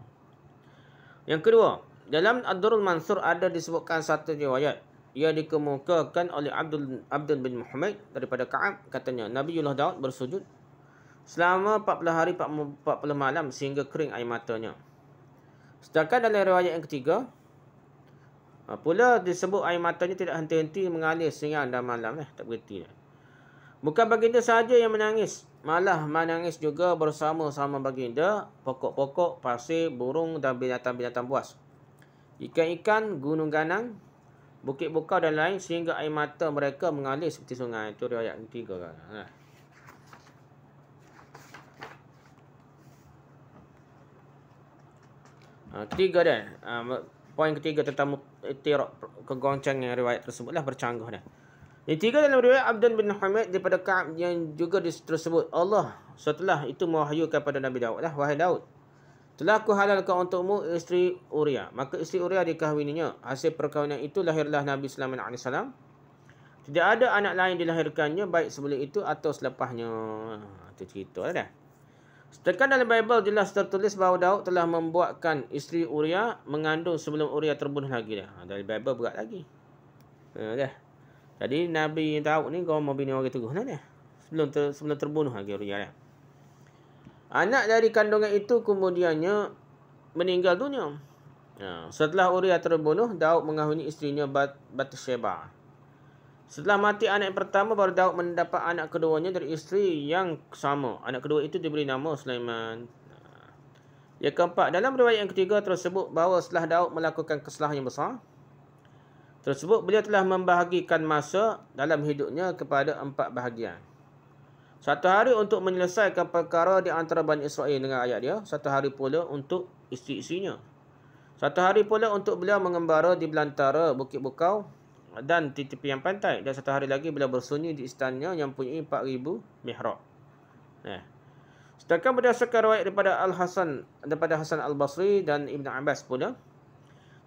Yang kedua, dalam Ad-Darul Mansur ada disebutkan satu riwayat. Ia dikemukakan oleh Abdul Abdul bin Muhammad daripada Ka'ab. Katanya, Nabi Nabiullah Daud bersujud selama 40 hari, 40 malam sehingga kering air matanya. Sedangkan dalam riwayat yang ketiga, uh, pula disebut air matanya tidak henti-henti mengalir sehingga anda malam. Eh, tak berhenti. Bukan baginda sahaja yang menangis Malah menangis juga bersama-sama baginda, pokok-pokok, pasir, burung dan binatang-binatang buas. Ikan-ikan, gunung-ganang, bukit bukau dan lain sehingga air mata mereka mengalir seperti sungai. Itu riwayat ketiga. Kan? Ha. Ha, ketiga dah. Ha, poin ketiga tentang tirok kegoncangan riwayat tersebutlah bercanggah dah. Ha. Yang tiga dalam riwayat Abdan bin Hamid daripada Ka'ab yang juga tersebut. Allah setelah itu mewahyukan kepada Nabi Daud. Lah, Wahai Daud, telah aku halalkan untukmu isteri Uria. Maka isteri Uria dikahwininya. Hasil perkahwinan itu lahirlah Nabi Sulaiman AS. Tidak ada anak lain dilahirkannya baik sebelum itu atau selepasnya. Itu cerita lah dah. Sedangkan dalam Bible jelas tertulis bahawa Daud telah membuatkan isteri Uria mengandung sebelum Uria terbunuh lagi dah. Dari Bible berat lagi. Ya, dah. Jadi Nabi Daud ni kau bini orang teguh nah dia. Sebelum ter, sebelum terbunuh lagi Uriah. Dia. Anak dari kandungan itu kemudiannya meninggal dunia. Ya. setelah Uria terbunuh, Daud mengahwini isterinya Bat Batsheba. Setelah mati anak pertama baru Daud mendapat anak keduanya dari isteri yang sama. Anak kedua itu diberi nama Sulaiman. Yang keempat, dalam riwayat yang ketiga tersebut bahawa setelah Daud melakukan kesalahan yang besar, tersebut beliau telah membahagikan masa dalam hidupnya kepada empat bahagian. Satu hari untuk menyelesaikan perkara di antara Bani Israel dengan ayat dia. Satu hari pula untuk isteri-isinya. Satu hari pula untuk beliau mengembara di belantara Bukit Bukau dan di tepi yang pantai. Dan satu hari lagi beliau bersunyi di istana yang punya 4,000 mihrab. Eh. Sedangkan berdasarkan riwayat daripada Al-Hasan daripada Hasan Al-Basri dan Ibn Abbas pula,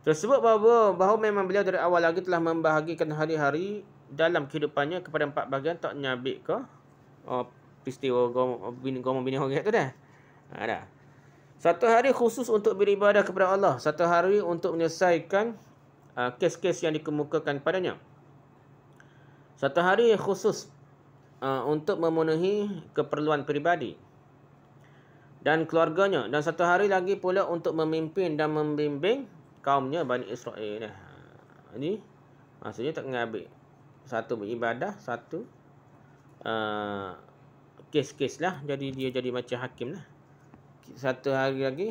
Tersebut bahawa, bahawa memang beliau dari awal lagi telah membahagikan hari-hari dalam kehidupannya kepada empat bahagian tak nyabik ke oh, peristiwa gomong-bini gom, orang itu dah. Ha, dah. Satu hari khusus untuk beribadah kepada Allah. Satu hari untuk menyelesaikan uh, kes-kes yang dikemukakan padanya. Satu hari khusus uh, untuk memenuhi keperluan peribadi dan keluarganya. Dan satu hari lagi pula untuk memimpin dan membimbing kaumnya Bani Israel ni. Ha. Ini maksudnya tak kena satu beribadah, satu uh, kes-kes lah. Jadi dia jadi macam hakim lah. Satu hari lagi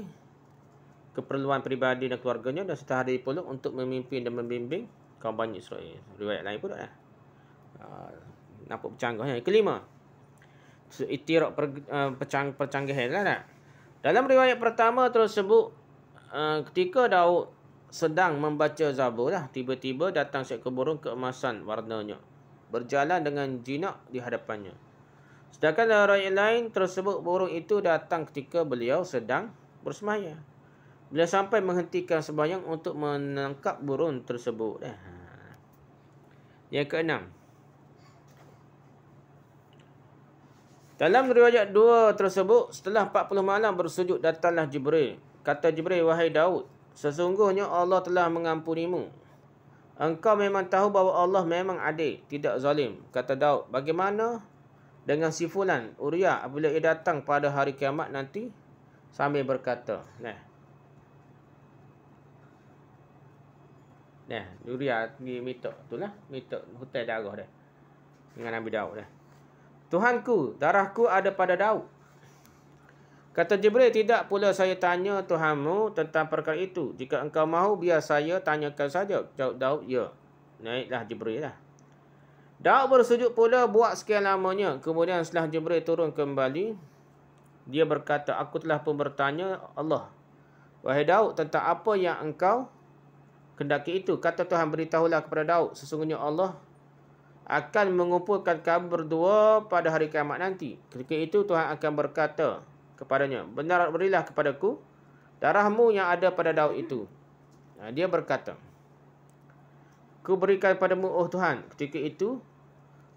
keperluan peribadi dan keluarganya dan setiap hari pula untuk memimpin dan membimbing kaum Bani Israel. Riwayat lain pula lah. Uh, nampak bercanggah yang kelima so, itirak per, uh, pecang, percanggah lah, lah. dalam riwayat pertama tersebut uh, ketika Daud sedang membaca Zabur lah. Tiba-tiba datang seekor burung keemasan warnanya. Berjalan dengan jinak di hadapannya. Sedangkan dalam rakyat lain tersebut burung itu datang ketika beliau sedang bersemaya. Beliau sampai menghentikan sembahyang untuk menangkap burung tersebut. Eh, ha. Yang keenam. Dalam riwayat dua tersebut, setelah 40 malam bersujud datanglah Jibril. Kata Jibril, wahai Daud, Sesungguhnya Allah telah mengampunimu. Engkau memang tahu bahawa Allah memang adil, tidak zalim. Kata Daud, bagaimana dengan sifulan Uriah apabila ia datang pada hari kiamat nanti? Sambil berkata, Nah, nah Uriah pergi mitok tu lah. Mitok hutan darah dia. Dengan Nabi Daud dia. Tuhanku, darahku ada pada Daud. Kata Jibril, tidak pula saya tanya Tuhanmu tentang perkara itu. Jika engkau mahu, biar saya tanyakan saja. Jawab Daud, ya. Naiklah Jibril lah. Daud bersujud pula buat sekian lamanya. Kemudian setelah Jibril turun kembali, dia berkata, aku telah pun bertanya Allah. Wahai Daud, tentang apa yang engkau kendaki itu? Kata Tuhan, beritahulah kepada Daud. Sesungguhnya Allah akan mengumpulkan kamu berdua pada hari kiamat nanti. Ketika itu Tuhan akan berkata, kepadanya. Benar berilah kepadaku darahmu yang ada pada Daud itu. Ha, dia berkata, Ku berikan padamu, oh Tuhan. Ketika itu,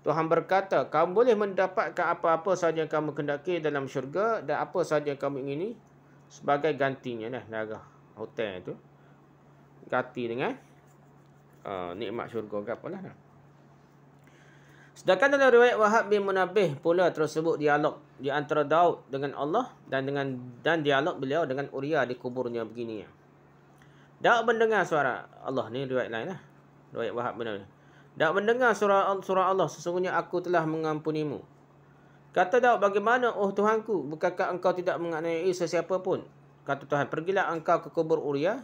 Tuhan berkata, Kamu boleh mendapatkan apa-apa sahaja yang kamu kendaki dalam syurga dan apa sahaja yang kamu ingini sebagai gantinya. Nah, naga hotel itu. Ganti dengan uh, nikmat syurga ke lah? Nah. Sedangkan dalam riwayat Wahab bin Munabih pula tersebut dialog di antara Daud dengan Allah dan dengan dan dialog beliau dengan Uria di kuburnya begini. Daud mendengar suara Allah ni riwayat lain lah. Riwayat Wahab bin Munabih. Daud mendengar suara, suara Allah sesungguhnya aku telah mengampunimu. Kata Daud bagaimana oh Tuhanku bukankah engkau tidak menganiayai sesiapa pun. Kata Tuhan pergilah engkau ke kubur Uria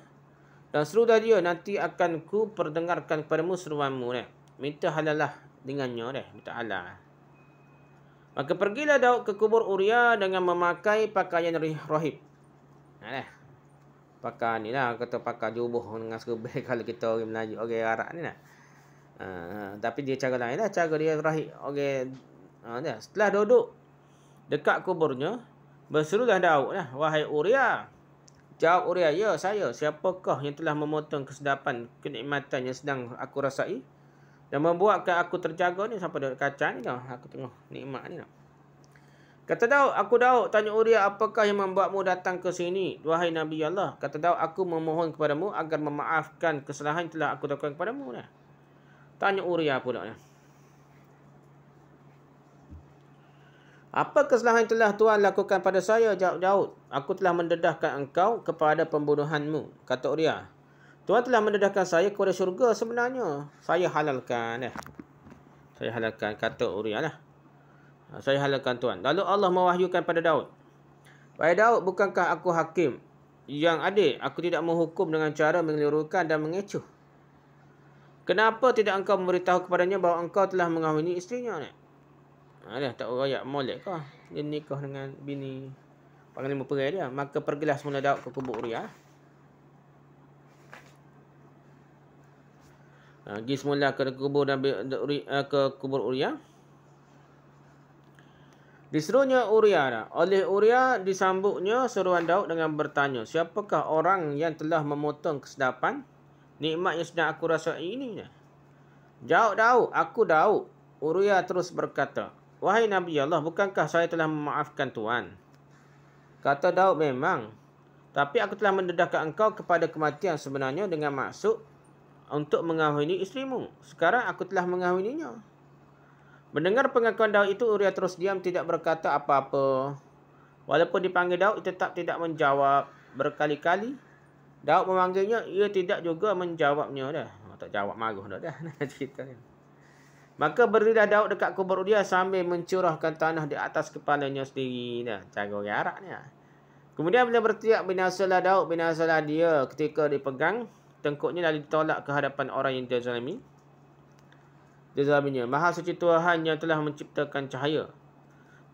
dan seru dah dia nanti akan ku perdengarkan kepadamu seruanmu. Ni. Minta halalah dengannya deh minta Allah. Maka pergilah Daud ke kubur Uria dengan memakai pakaian rohib. Nah deh. Pakaian ni lah kata pakai jubah dengan serba <laughs> kalau kita orang Melayu orang Arab ni lah. Uh, tapi dia cara lain lah cara dia rohib. Okey. okay. uh, setelah duduk dekat kuburnya berserulah Daud lah wahai Uria Jawab Uriah, ya saya, siapakah yang telah memotong kesedapan, kenikmatan yang sedang aku rasai? Dan membuatkan aku terjaga ni sampai dekat kaca ni lah, Aku tengok nikmat ni lah. Kata Daud, aku Daud tanya Uriah apakah yang membuatmu datang ke sini? Wahai Nabi Allah. Kata Daud, aku memohon kepadamu agar memaafkan kesalahan yang telah aku lakukan kepadamu. Ya. Tanya Uriah pula. Ya. Apa kesalahan yang telah Tuhan lakukan pada saya? Jawab Daud, aku telah mendedahkan engkau kepada pembunuhanmu. Kata Uriah, Tuhan telah mendedahkan saya kepada syurga sebenarnya. Saya halalkan. Eh. Saya halalkan kata Uriah. Lah. Saya halalkan Tuhan. Lalu Allah mewahyukan pada Daud. Wahai Daud, bukankah aku hakim yang ada, Aku tidak menghukum dengan cara mengelirukan dan mengecoh. Kenapa tidak engkau memberitahu kepadanya bahawa engkau telah mengahwini istrinya? Ni? Alah, tak rakyat molek kah? Dia nikah dengan bini panglima perai dia. Maka pergilah semula Daud ke kubur Uriah. Eh. Ha, pergi semula ke kubur Nabi eh, ke kubur Uria. Disuruhnya Uria oleh Uria disambutnya seruan Daud dengan bertanya, siapakah orang yang telah memotong kesedapan nikmat yang sedang aku rasai ini? Jawab Daud, aku Daud. Uria terus berkata, wahai Nabi Allah, bukankah saya telah memaafkan Tuhan? Kata Daud memang, tapi aku telah mendedahkan engkau kepada kematian sebenarnya dengan maksud untuk mengahwini istrimu. Sekarang aku telah mengahwininya. Mendengar pengakuan Daud itu, Uria terus diam tidak berkata apa-apa. Walaupun dipanggil Daud, tetap tidak menjawab berkali-kali. Daud memanggilnya, ia tidak juga menjawabnya dah. Oh, tak jawab marah dah dah <laughs> cerita Maka berdirilah Daud dekat kubur Uria sambil mencurahkan tanah di atas kepalanya sendiri. dah. cara orang Arab ni. Lah. Kemudian bila berteriak binasalah Daud, binasalah dia ketika dipegang tengkuknya lalu ditolak ke hadapan orang yang dizalimi. Dizalaminya. Maha suci Tuhan yang telah menciptakan cahaya.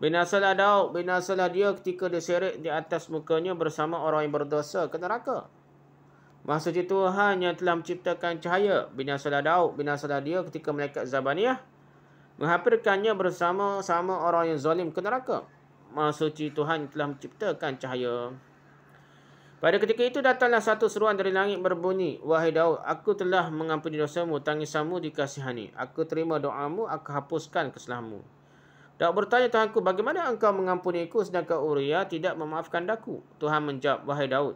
Binasalah Daud, binasalah dia ketika diseret di atas mukanya bersama orang yang berdosa ke neraka. Maha suci Tuhan yang telah menciptakan cahaya. Binasalah Daud, binasalah dia ketika malaikat Zabaniyah menghampirkannya bersama-sama orang yang zalim ke neraka. Maha suci Tuhan telah menciptakan cahaya. Pada ketika itu datanglah satu seruan dari langit berbunyi, Wahai Daud, aku telah mengampuni dosamu, tangisamu dikasihani. Aku terima doamu, aku hapuskan kesalahanmu. Daud bertanya Tuhanku, bagaimana engkau mengampuni aku sedangkan Uriah tidak memaafkan daku? Tuhan menjawab, Wahai Daud,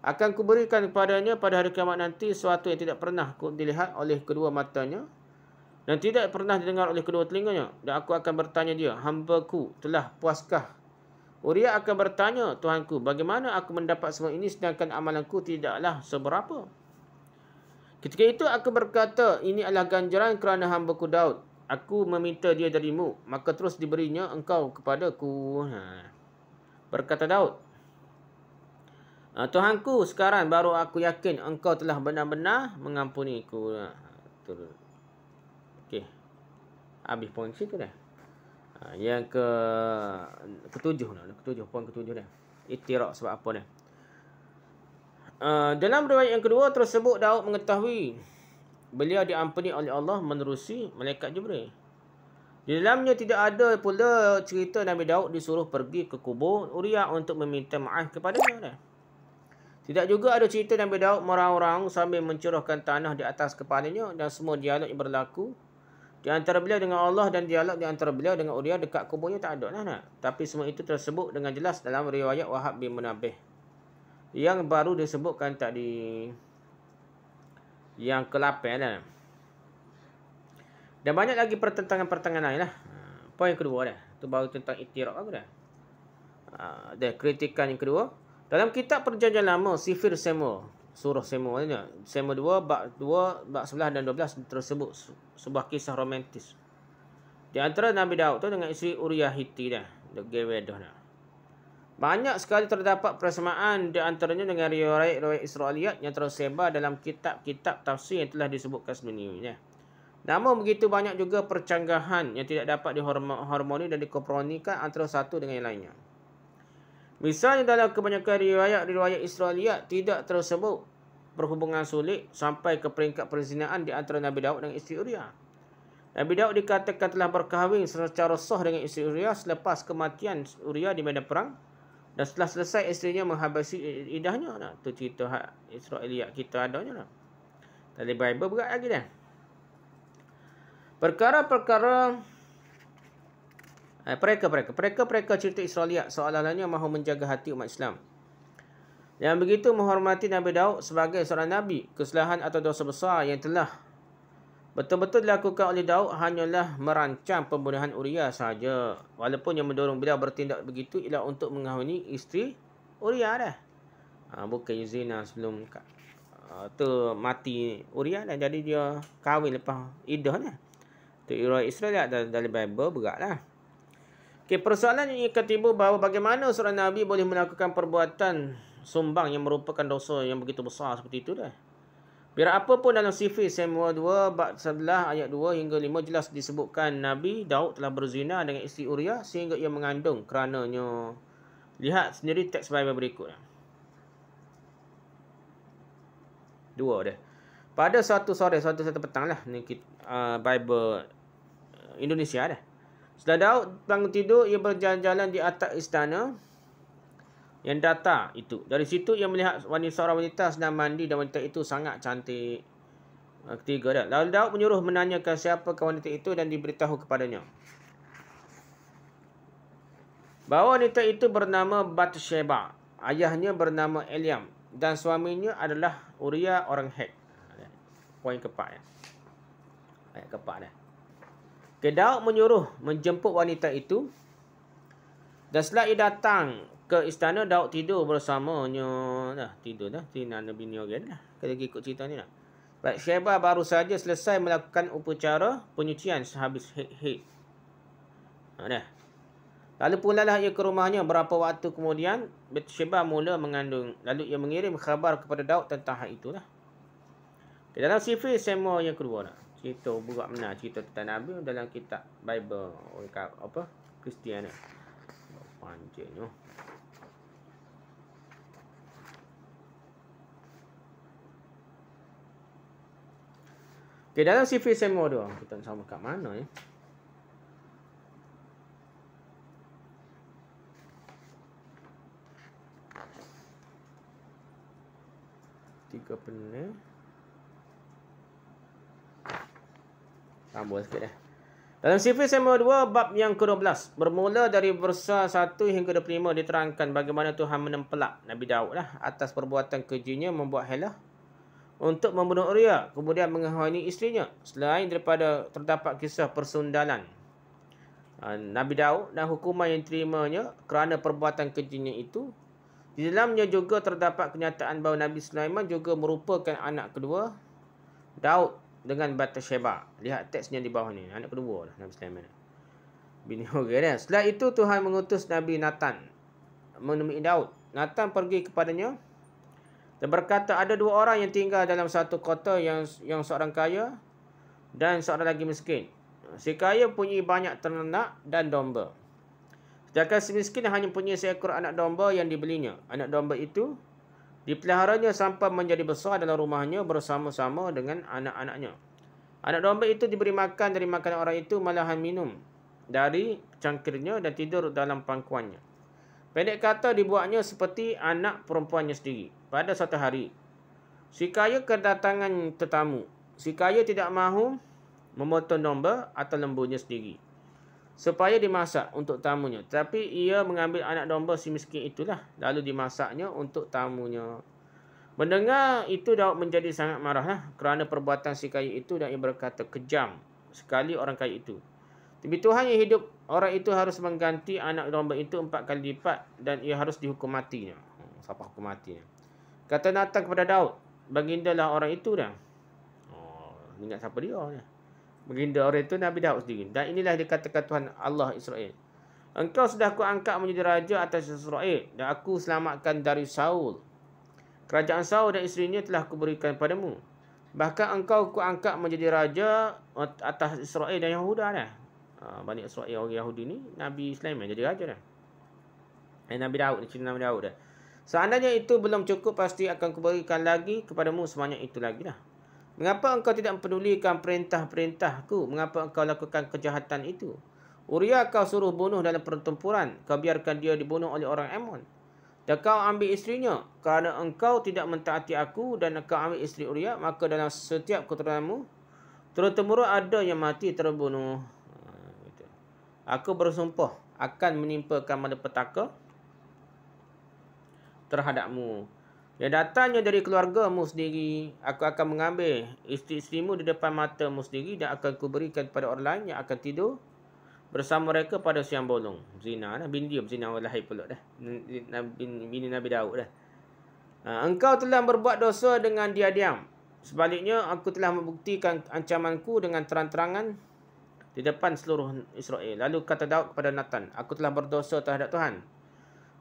akan kuberikan kepadanya pada hari kiamat nanti sesuatu yang tidak pernah ku dilihat oleh kedua matanya dan tidak pernah didengar oleh kedua telinganya. Dan aku akan bertanya dia, hamba ku telah puaskah Uria akan bertanya, Tuhanku, bagaimana aku mendapat semua ini sedangkan amalanku tidaklah seberapa? Ketika itu aku berkata, ini adalah ganjaran kerana hamba ku Daud. Aku meminta dia darimu, maka terus diberinya engkau kepadaku. Ha. Berkata Daud, ha, Tuhanku, sekarang baru aku yakin engkau telah benar-benar mengampuni ku. Ha. Okey. Habis poin situ dah. Ha, yang ke ketujuh ni, ketujuh poin ketujuh ni. Itiraq sebab apa ni? Ha, dalam riwayat yang kedua tersebut Daud mengetahui beliau diampuni oleh Allah menerusi malaikat Jibril. Di dalamnya tidak ada pula cerita Nabi Daud disuruh pergi ke kubur Uria untuk meminta maaf kepada dia. Tidak juga ada cerita Nabi Daud meraung-raung sambil mencurahkan tanah di atas kepalanya dan semua dialog yang berlaku di antara beliau dengan Allah dan dialog di antara beliau dengan Uriah dekat kuburnya tak ada lah, nak. Tapi semua itu tersebut dengan jelas dalam riwayat Wahab bin Munabih. Yang baru disebutkan tadi. Yang ke-8 lah. Dan banyak lagi pertentangan-pertentangan lain lah. Ha, poin kedua dah. Itu baru tentang itirak aku dah. Ha, dan kritikan yang kedua. Dalam kitab perjanjian lama, Sifir Samuel surah Sema maknanya. Sema 2, bab 2, bab 11 dan 12 tersebut sebuah kisah romantis. Di antara Nabi Daud tu dengan isteri Uriah Hiti dah. Gewedoh dah. Banyak sekali terdapat persamaan di antaranya dengan riwayat-riwayat Israeliat yang tersebar dalam kitab-kitab tafsir yang telah disebutkan sebelumnya. Namun begitu banyak juga percanggahan yang tidak dapat diharmoni dan dikompromikan antara satu dengan yang lainnya. Misalnya dalam kebanyakan riwayat-riwayat Israeliat tidak tersebut perhubungan sulit sampai ke peringkat perzinaan di antara Nabi Daud dan isteri Uria. Nabi Daud dikatakan telah berkahwin secara sah dengan isteri Uria selepas kematian Uria di medan perang dan setelah selesai isterinya menghabisi idahnya. Nah, tu cerita hak Israeliat kita adanya. Nah. Dari Bible berat lagi dah. Perkara-perkara Pereka-pereka. Eh, Pereka-pereka cerita Israeliyat soalannya mahu menjaga hati umat Islam. Yang begitu menghormati Nabi Daud sebagai seorang Nabi. Kesalahan atau dosa besar yang telah betul-betul dilakukan oleh Daud hanyalah merancang pembunuhan Uriah sahaja. Walaupun yang mendorong beliau bertindak begitu ialah untuk mengahuni isteri Uriah dah. Ha, bukan Zina sebelum uh, tu mati Uriah dah. Jadi dia kahwin lepas idah dah. Itu Israel Israel dalam Bible beratlah. lah. Okay, persoalan yang ketiba tiba bahawa bagaimana seorang Nabi boleh melakukan perbuatan sumbang yang merupakan dosa yang begitu besar seperti itu dah. Biar apa pun dalam sifir Samuel 2, bab 11, ayat 2 hingga 5 jelas disebutkan Nabi Daud telah berzina dengan isteri Uriah sehingga ia mengandung kerananya. Lihat sendiri teks Bible berikut. Dua dah. Pada satu sore, satu satu petang lah. Ni uh, Bible Indonesia dah. Setelah Daud bangun tidur, ia berjalan-jalan di atas istana yang datang itu. Dari situ, ia melihat wanita seorang wanita sedang mandi dan wanita itu sangat cantik. Ah, ketiga, dah. lalu Daud menyuruh menanyakan siapa wanita itu dan diberitahu kepadanya. Bahawa wanita itu bernama Bathsheba. Ayahnya bernama Eliam. Dan suaminya adalah Uriah orang Hek. Ah, poin keempat. Ayat eh. keempat dah. Eh. Kedaw menyuruh menjemput wanita itu. Dan setelah ia datang ke istana, Daud tidur bersamanya. Dah, tidur dah. Tidur bini Tidur dah. Kita ikut cerita ni lah. Baik, Syabah baru saja selesai melakukan upacara penyucian sehabis hit-hit. Ha, dah. Lalu pulalah ia ke rumahnya. Berapa waktu kemudian, Syabah mula mengandung. Lalu ia mengirim khabar kepada Daud tentang hal itulah. Okay, dalam sifir, semua yang kedua lah cerita berat mana cerita tentang Nabi dalam kitab Bible oleh apa Kristian eh? panjangnya oh. Okay, dalam CV Samuel 2 Kita nak sama kat mana ni eh? Tiga penuh Tambah sikit dah. Dalam Sifir Samuel dua bab yang ke-12. Bermula dari versa 1 hingga 25 diterangkan bagaimana Tuhan menempelak Nabi Daud lah, atas perbuatan kejunya membuat helah untuk membunuh Uriah kemudian menghawani isterinya. Selain daripada terdapat kisah persundalan ha, Nabi Daud dan hukuman yang terimanya kerana perbuatan kejunya itu. Di dalamnya juga terdapat kenyataan bahawa Nabi Sulaiman juga merupakan anak kedua Daud dengan Bathsheba. Lihat teksnya di bawah ni. Anak kedua lah Nabi Sulaiman. Bini Hurai dia. Kan? Setelah itu Tuhan mengutus Nabi Nathan menemui Daud. Nathan pergi kepadanya dan berkata ada dua orang yang tinggal dalam satu kota yang yang seorang kaya dan seorang lagi miskin. Si kaya punya banyak ternak dan domba. Sedangkan si miskin hanya punya seekor anak domba yang dibelinya. Anak domba itu Dipeliharanya sampai menjadi besar dalam rumahnya bersama-sama dengan anak-anaknya. Anak domba itu diberi makan dari makanan orang itu malahan minum dari cangkirnya dan tidur dalam pangkuannya. Pendek kata dibuatnya seperti anak perempuannya sendiri. Pada suatu hari, si kaya kedatangan tetamu. Si kaya tidak mahu memotong domba atau lembunya sendiri supaya dimasak untuk tamunya. Tapi ia mengambil anak domba si miskin itulah. Lalu dimasaknya untuk tamunya. Mendengar itu Daud menjadi sangat marahlah kerana perbuatan si kaya itu dan ia berkata kejam sekali orang kaya itu. Tapi Tuhan yang hidup orang itu harus mengganti anak domba itu empat kali lipat dan ia harus dihukum matinya. Hmm, siapa hukum matinya? Kata Nathan kepada Daud, bagindalah orang itu dah. Oh, ingat siapa dia? Dah. Merinda orang itu Nabi Daud sendiri. Dan inilah dia katakan Tuhan Allah Israel. Engkau sudah aku angkat menjadi raja atas Israel dan aku selamatkan dari Saul. Kerajaan Saul dan isterinya telah aku berikan padamu. Bahkan engkau aku angkat menjadi raja atas Israel dan Yahuda dah. Ha, Bani Israel orang Yahudi ni Nabi Sulaiman jadi raja dah. Eh, Nabi Daud ni cerita Nabi Daud dah. Seandainya itu belum cukup pasti akan kuberikan lagi kepadamu semuanya itu lagi lah. Mengapa engkau tidak mempedulikan perintah-perintahku? Mengapa engkau lakukan kejahatan itu? Uria kau suruh bunuh dalam pertempuran. Kau biarkan dia dibunuh oleh orang Ammon. Dan kau ambil istrinya. Kerana engkau tidak mentaati aku dan kau ambil isteri Uria, maka dalam setiap keturunanmu, terutamuru ada yang mati terbunuh. Hmm, aku bersumpah akan menimpakan malapetaka terhadapmu. Ia datangnya dari keluarga mu sendiri. Aku akan mengambil isteri-isteri mu di depan mata mu sendiri dan akan kuberikan kepada orang lain yang akan tidur bersama mereka pada siang bolong. Zina lah. Bin dia berzina orang lahir pulak dah. Bini Nabi Daud dah. Ha, engkau telah berbuat dosa dengan dia diam Sebaliknya, aku telah membuktikan ancamanku dengan terang-terangan di depan seluruh Israel. Lalu kata Daud kepada Nathan, aku telah berdosa terhadap Tuhan.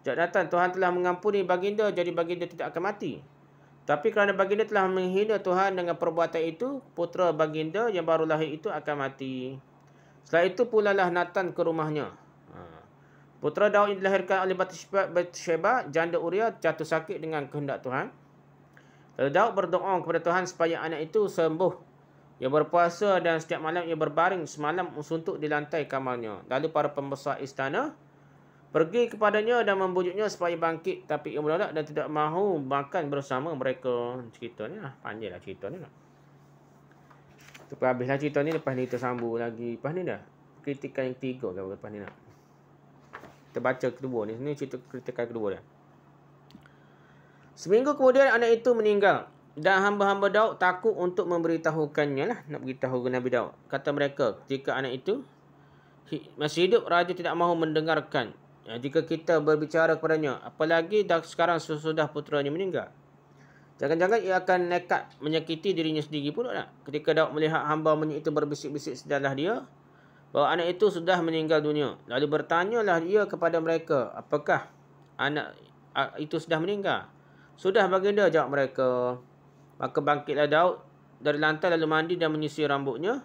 Sejak datang, Tuhan telah mengampuni baginda jadi baginda tidak akan mati. Tapi kerana baginda telah menghina Tuhan dengan perbuatan itu, putera baginda yang baru lahir itu akan mati. Setelah itu pulalah Nathan ke rumahnya. Ha. Putera Daud yang dilahirkan oleh Bathsheba, janda Uria, jatuh sakit dengan kehendak Tuhan. Lalu Daud berdoa kepada Tuhan supaya anak itu sembuh. Ia berpuasa dan setiap malam ia berbaring semalam suntuk di lantai kamarnya. Lalu para pembesar istana Pergi kepadanya dan membujuknya supaya bangkit. Tapi ia menolak dan tidak mahu makan bersama mereka. Cerita ni lah. Panjil lah cerita ni lah. Lepas habislah cerita ni. Lepas ni kita sambung lagi. Lepas ni dah. Kritikan yang tiga ke lepas ni lah. Kita baca kedua ni. Ini cerita kritikan kedua dah. Seminggu kemudian anak itu meninggal. Dan hamba-hamba Daud takut untuk memberitahukannya lah. Nak beritahu ke Nabi Daud. Kata mereka. Jika anak itu masih hidup. Raja tidak mahu mendengarkan ya, jika kita berbicara kepadanya. Apalagi dah sekarang sudah putranya meninggal. Jangan-jangan ia akan nekat menyakiti dirinya sendiri pun, Tak? Ketika Daud melihat hamba-hamba itu berbisik-bisik sedalah dia. Bahawa anak itu sudah meninggal dunia. Lalu bertanyalah dia kepada mereka. Apakah anak itu sudah meninggal? Sudah baginda jawab mereka. Maka bangkitlah Daud dari lantai lalu mandi dan menyisir rambutnya.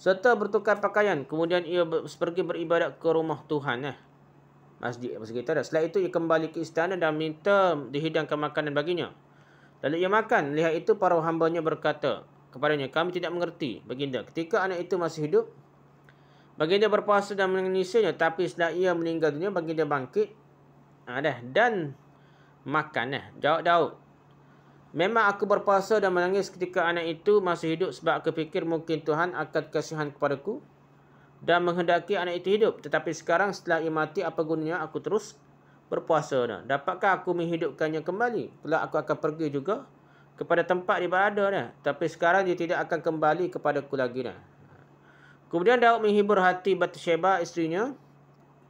Serta bertukar pakaian. Kemudian ia pergi beribadat ke rumah Tuhan. Eh masjid apa segitu dah. Setelah itu ia kembali ke istana dan minta dihidangkan makanan baginya. Lalu ia makan. Lihat itu para hamba-nya berkata kepadanya, kami tidak mengerti baginda. Ketika anak itu masih hidup, baginda berpuasa dan menangisnya. Tapi setelah ia meninggal dunia, baginda bangkit Ada ah, dan makan. Eh. Jawab Daud. Memang aku berpuasa dan menangis ketika anak itu masih hidup sebab aku fikir mungkin Tuhan akan kasihan kepadaku dan menghendaki anak itu hidup. Tetapi sekarang setelah ia mati, apa gunanya aku terus berpuasa? Nah. Dapatkah aku menghidupkannya kembali? Pula aku akan pergi juga kepada tempat dia berada. Tapi sekarang dia tidak akan kembali kepada aku lagi. Nah. Kemudian Daud menghibur hati Bathsheba, isterinya.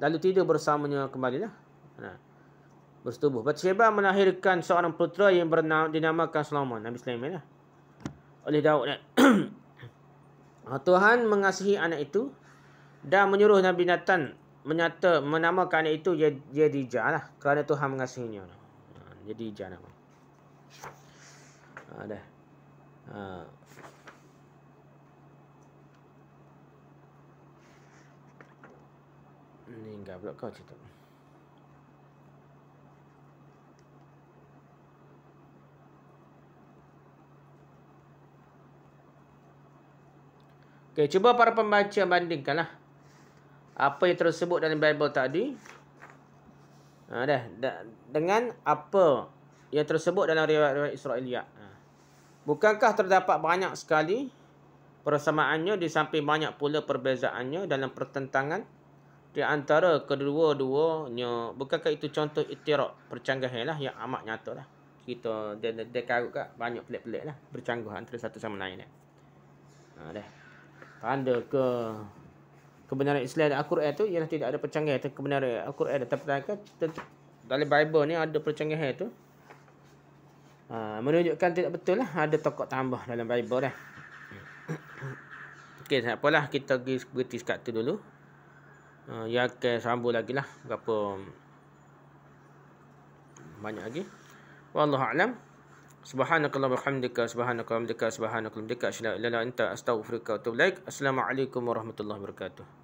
Lalu tidur bersamanya kembali. Nah. Nah. Bersetubuh. Bathsheba melahirkan seorang putera yang bernama, dinamakan Solomon. Nabi Sulaiman. Nah. Oleh Daud. Nah. <clears throat> Tuhan mengasihi anak itu dan menyuruh Nabi Nathan menyata menamakan itu Yedijah lah kerana Tuhan mengasihinya. Ha, Yedijah nama. Ha, dah. Ha. Ni enggak pula kau cerita. Okay, cuba para pembaca bandingkanlah apa yang tersebut dalam Bible tadi. Ha, dah. Dengan apa yang tersebut dalam riwayat-riwayat Israeliyat. Ha. Bukankah terdapat banyak sekali persamaannya di samping banyak pula perbezaannya dalam pertentangan di antara kedua-duanya. Bukankah itu contoh itirak percanggahan lah yang amat nyata lah. Kita, dia, dia, dia kat banyak pelik-pelik lah. Bercanggah antara satu sama lain. Eh. Ha, dah. Tanda ke kebenaran Islam dan Al-Quran tu ialah tidak ada percanggah tentang kebenaran Al-Quran dan tafsirkan dalam Bible ni ada percanggah tu. Ha, menunjukkan tidak betul lah ada tokoh tambah dalam Bible dah. Okey, tak apalah kita pergi berhenti sekat tu dulu. Ha, uh, ya ke sambung lagi lah berapa banyak lagi. Wallahu a'lam. Subhanakallah walhamdulillah subhanakallah walhamdulillah subhanakallah walhamdulillah la ilaha illa anta astaghfiruka wa atubu ilaik. Assalamualaikum warahmatullahi wabarakatuh.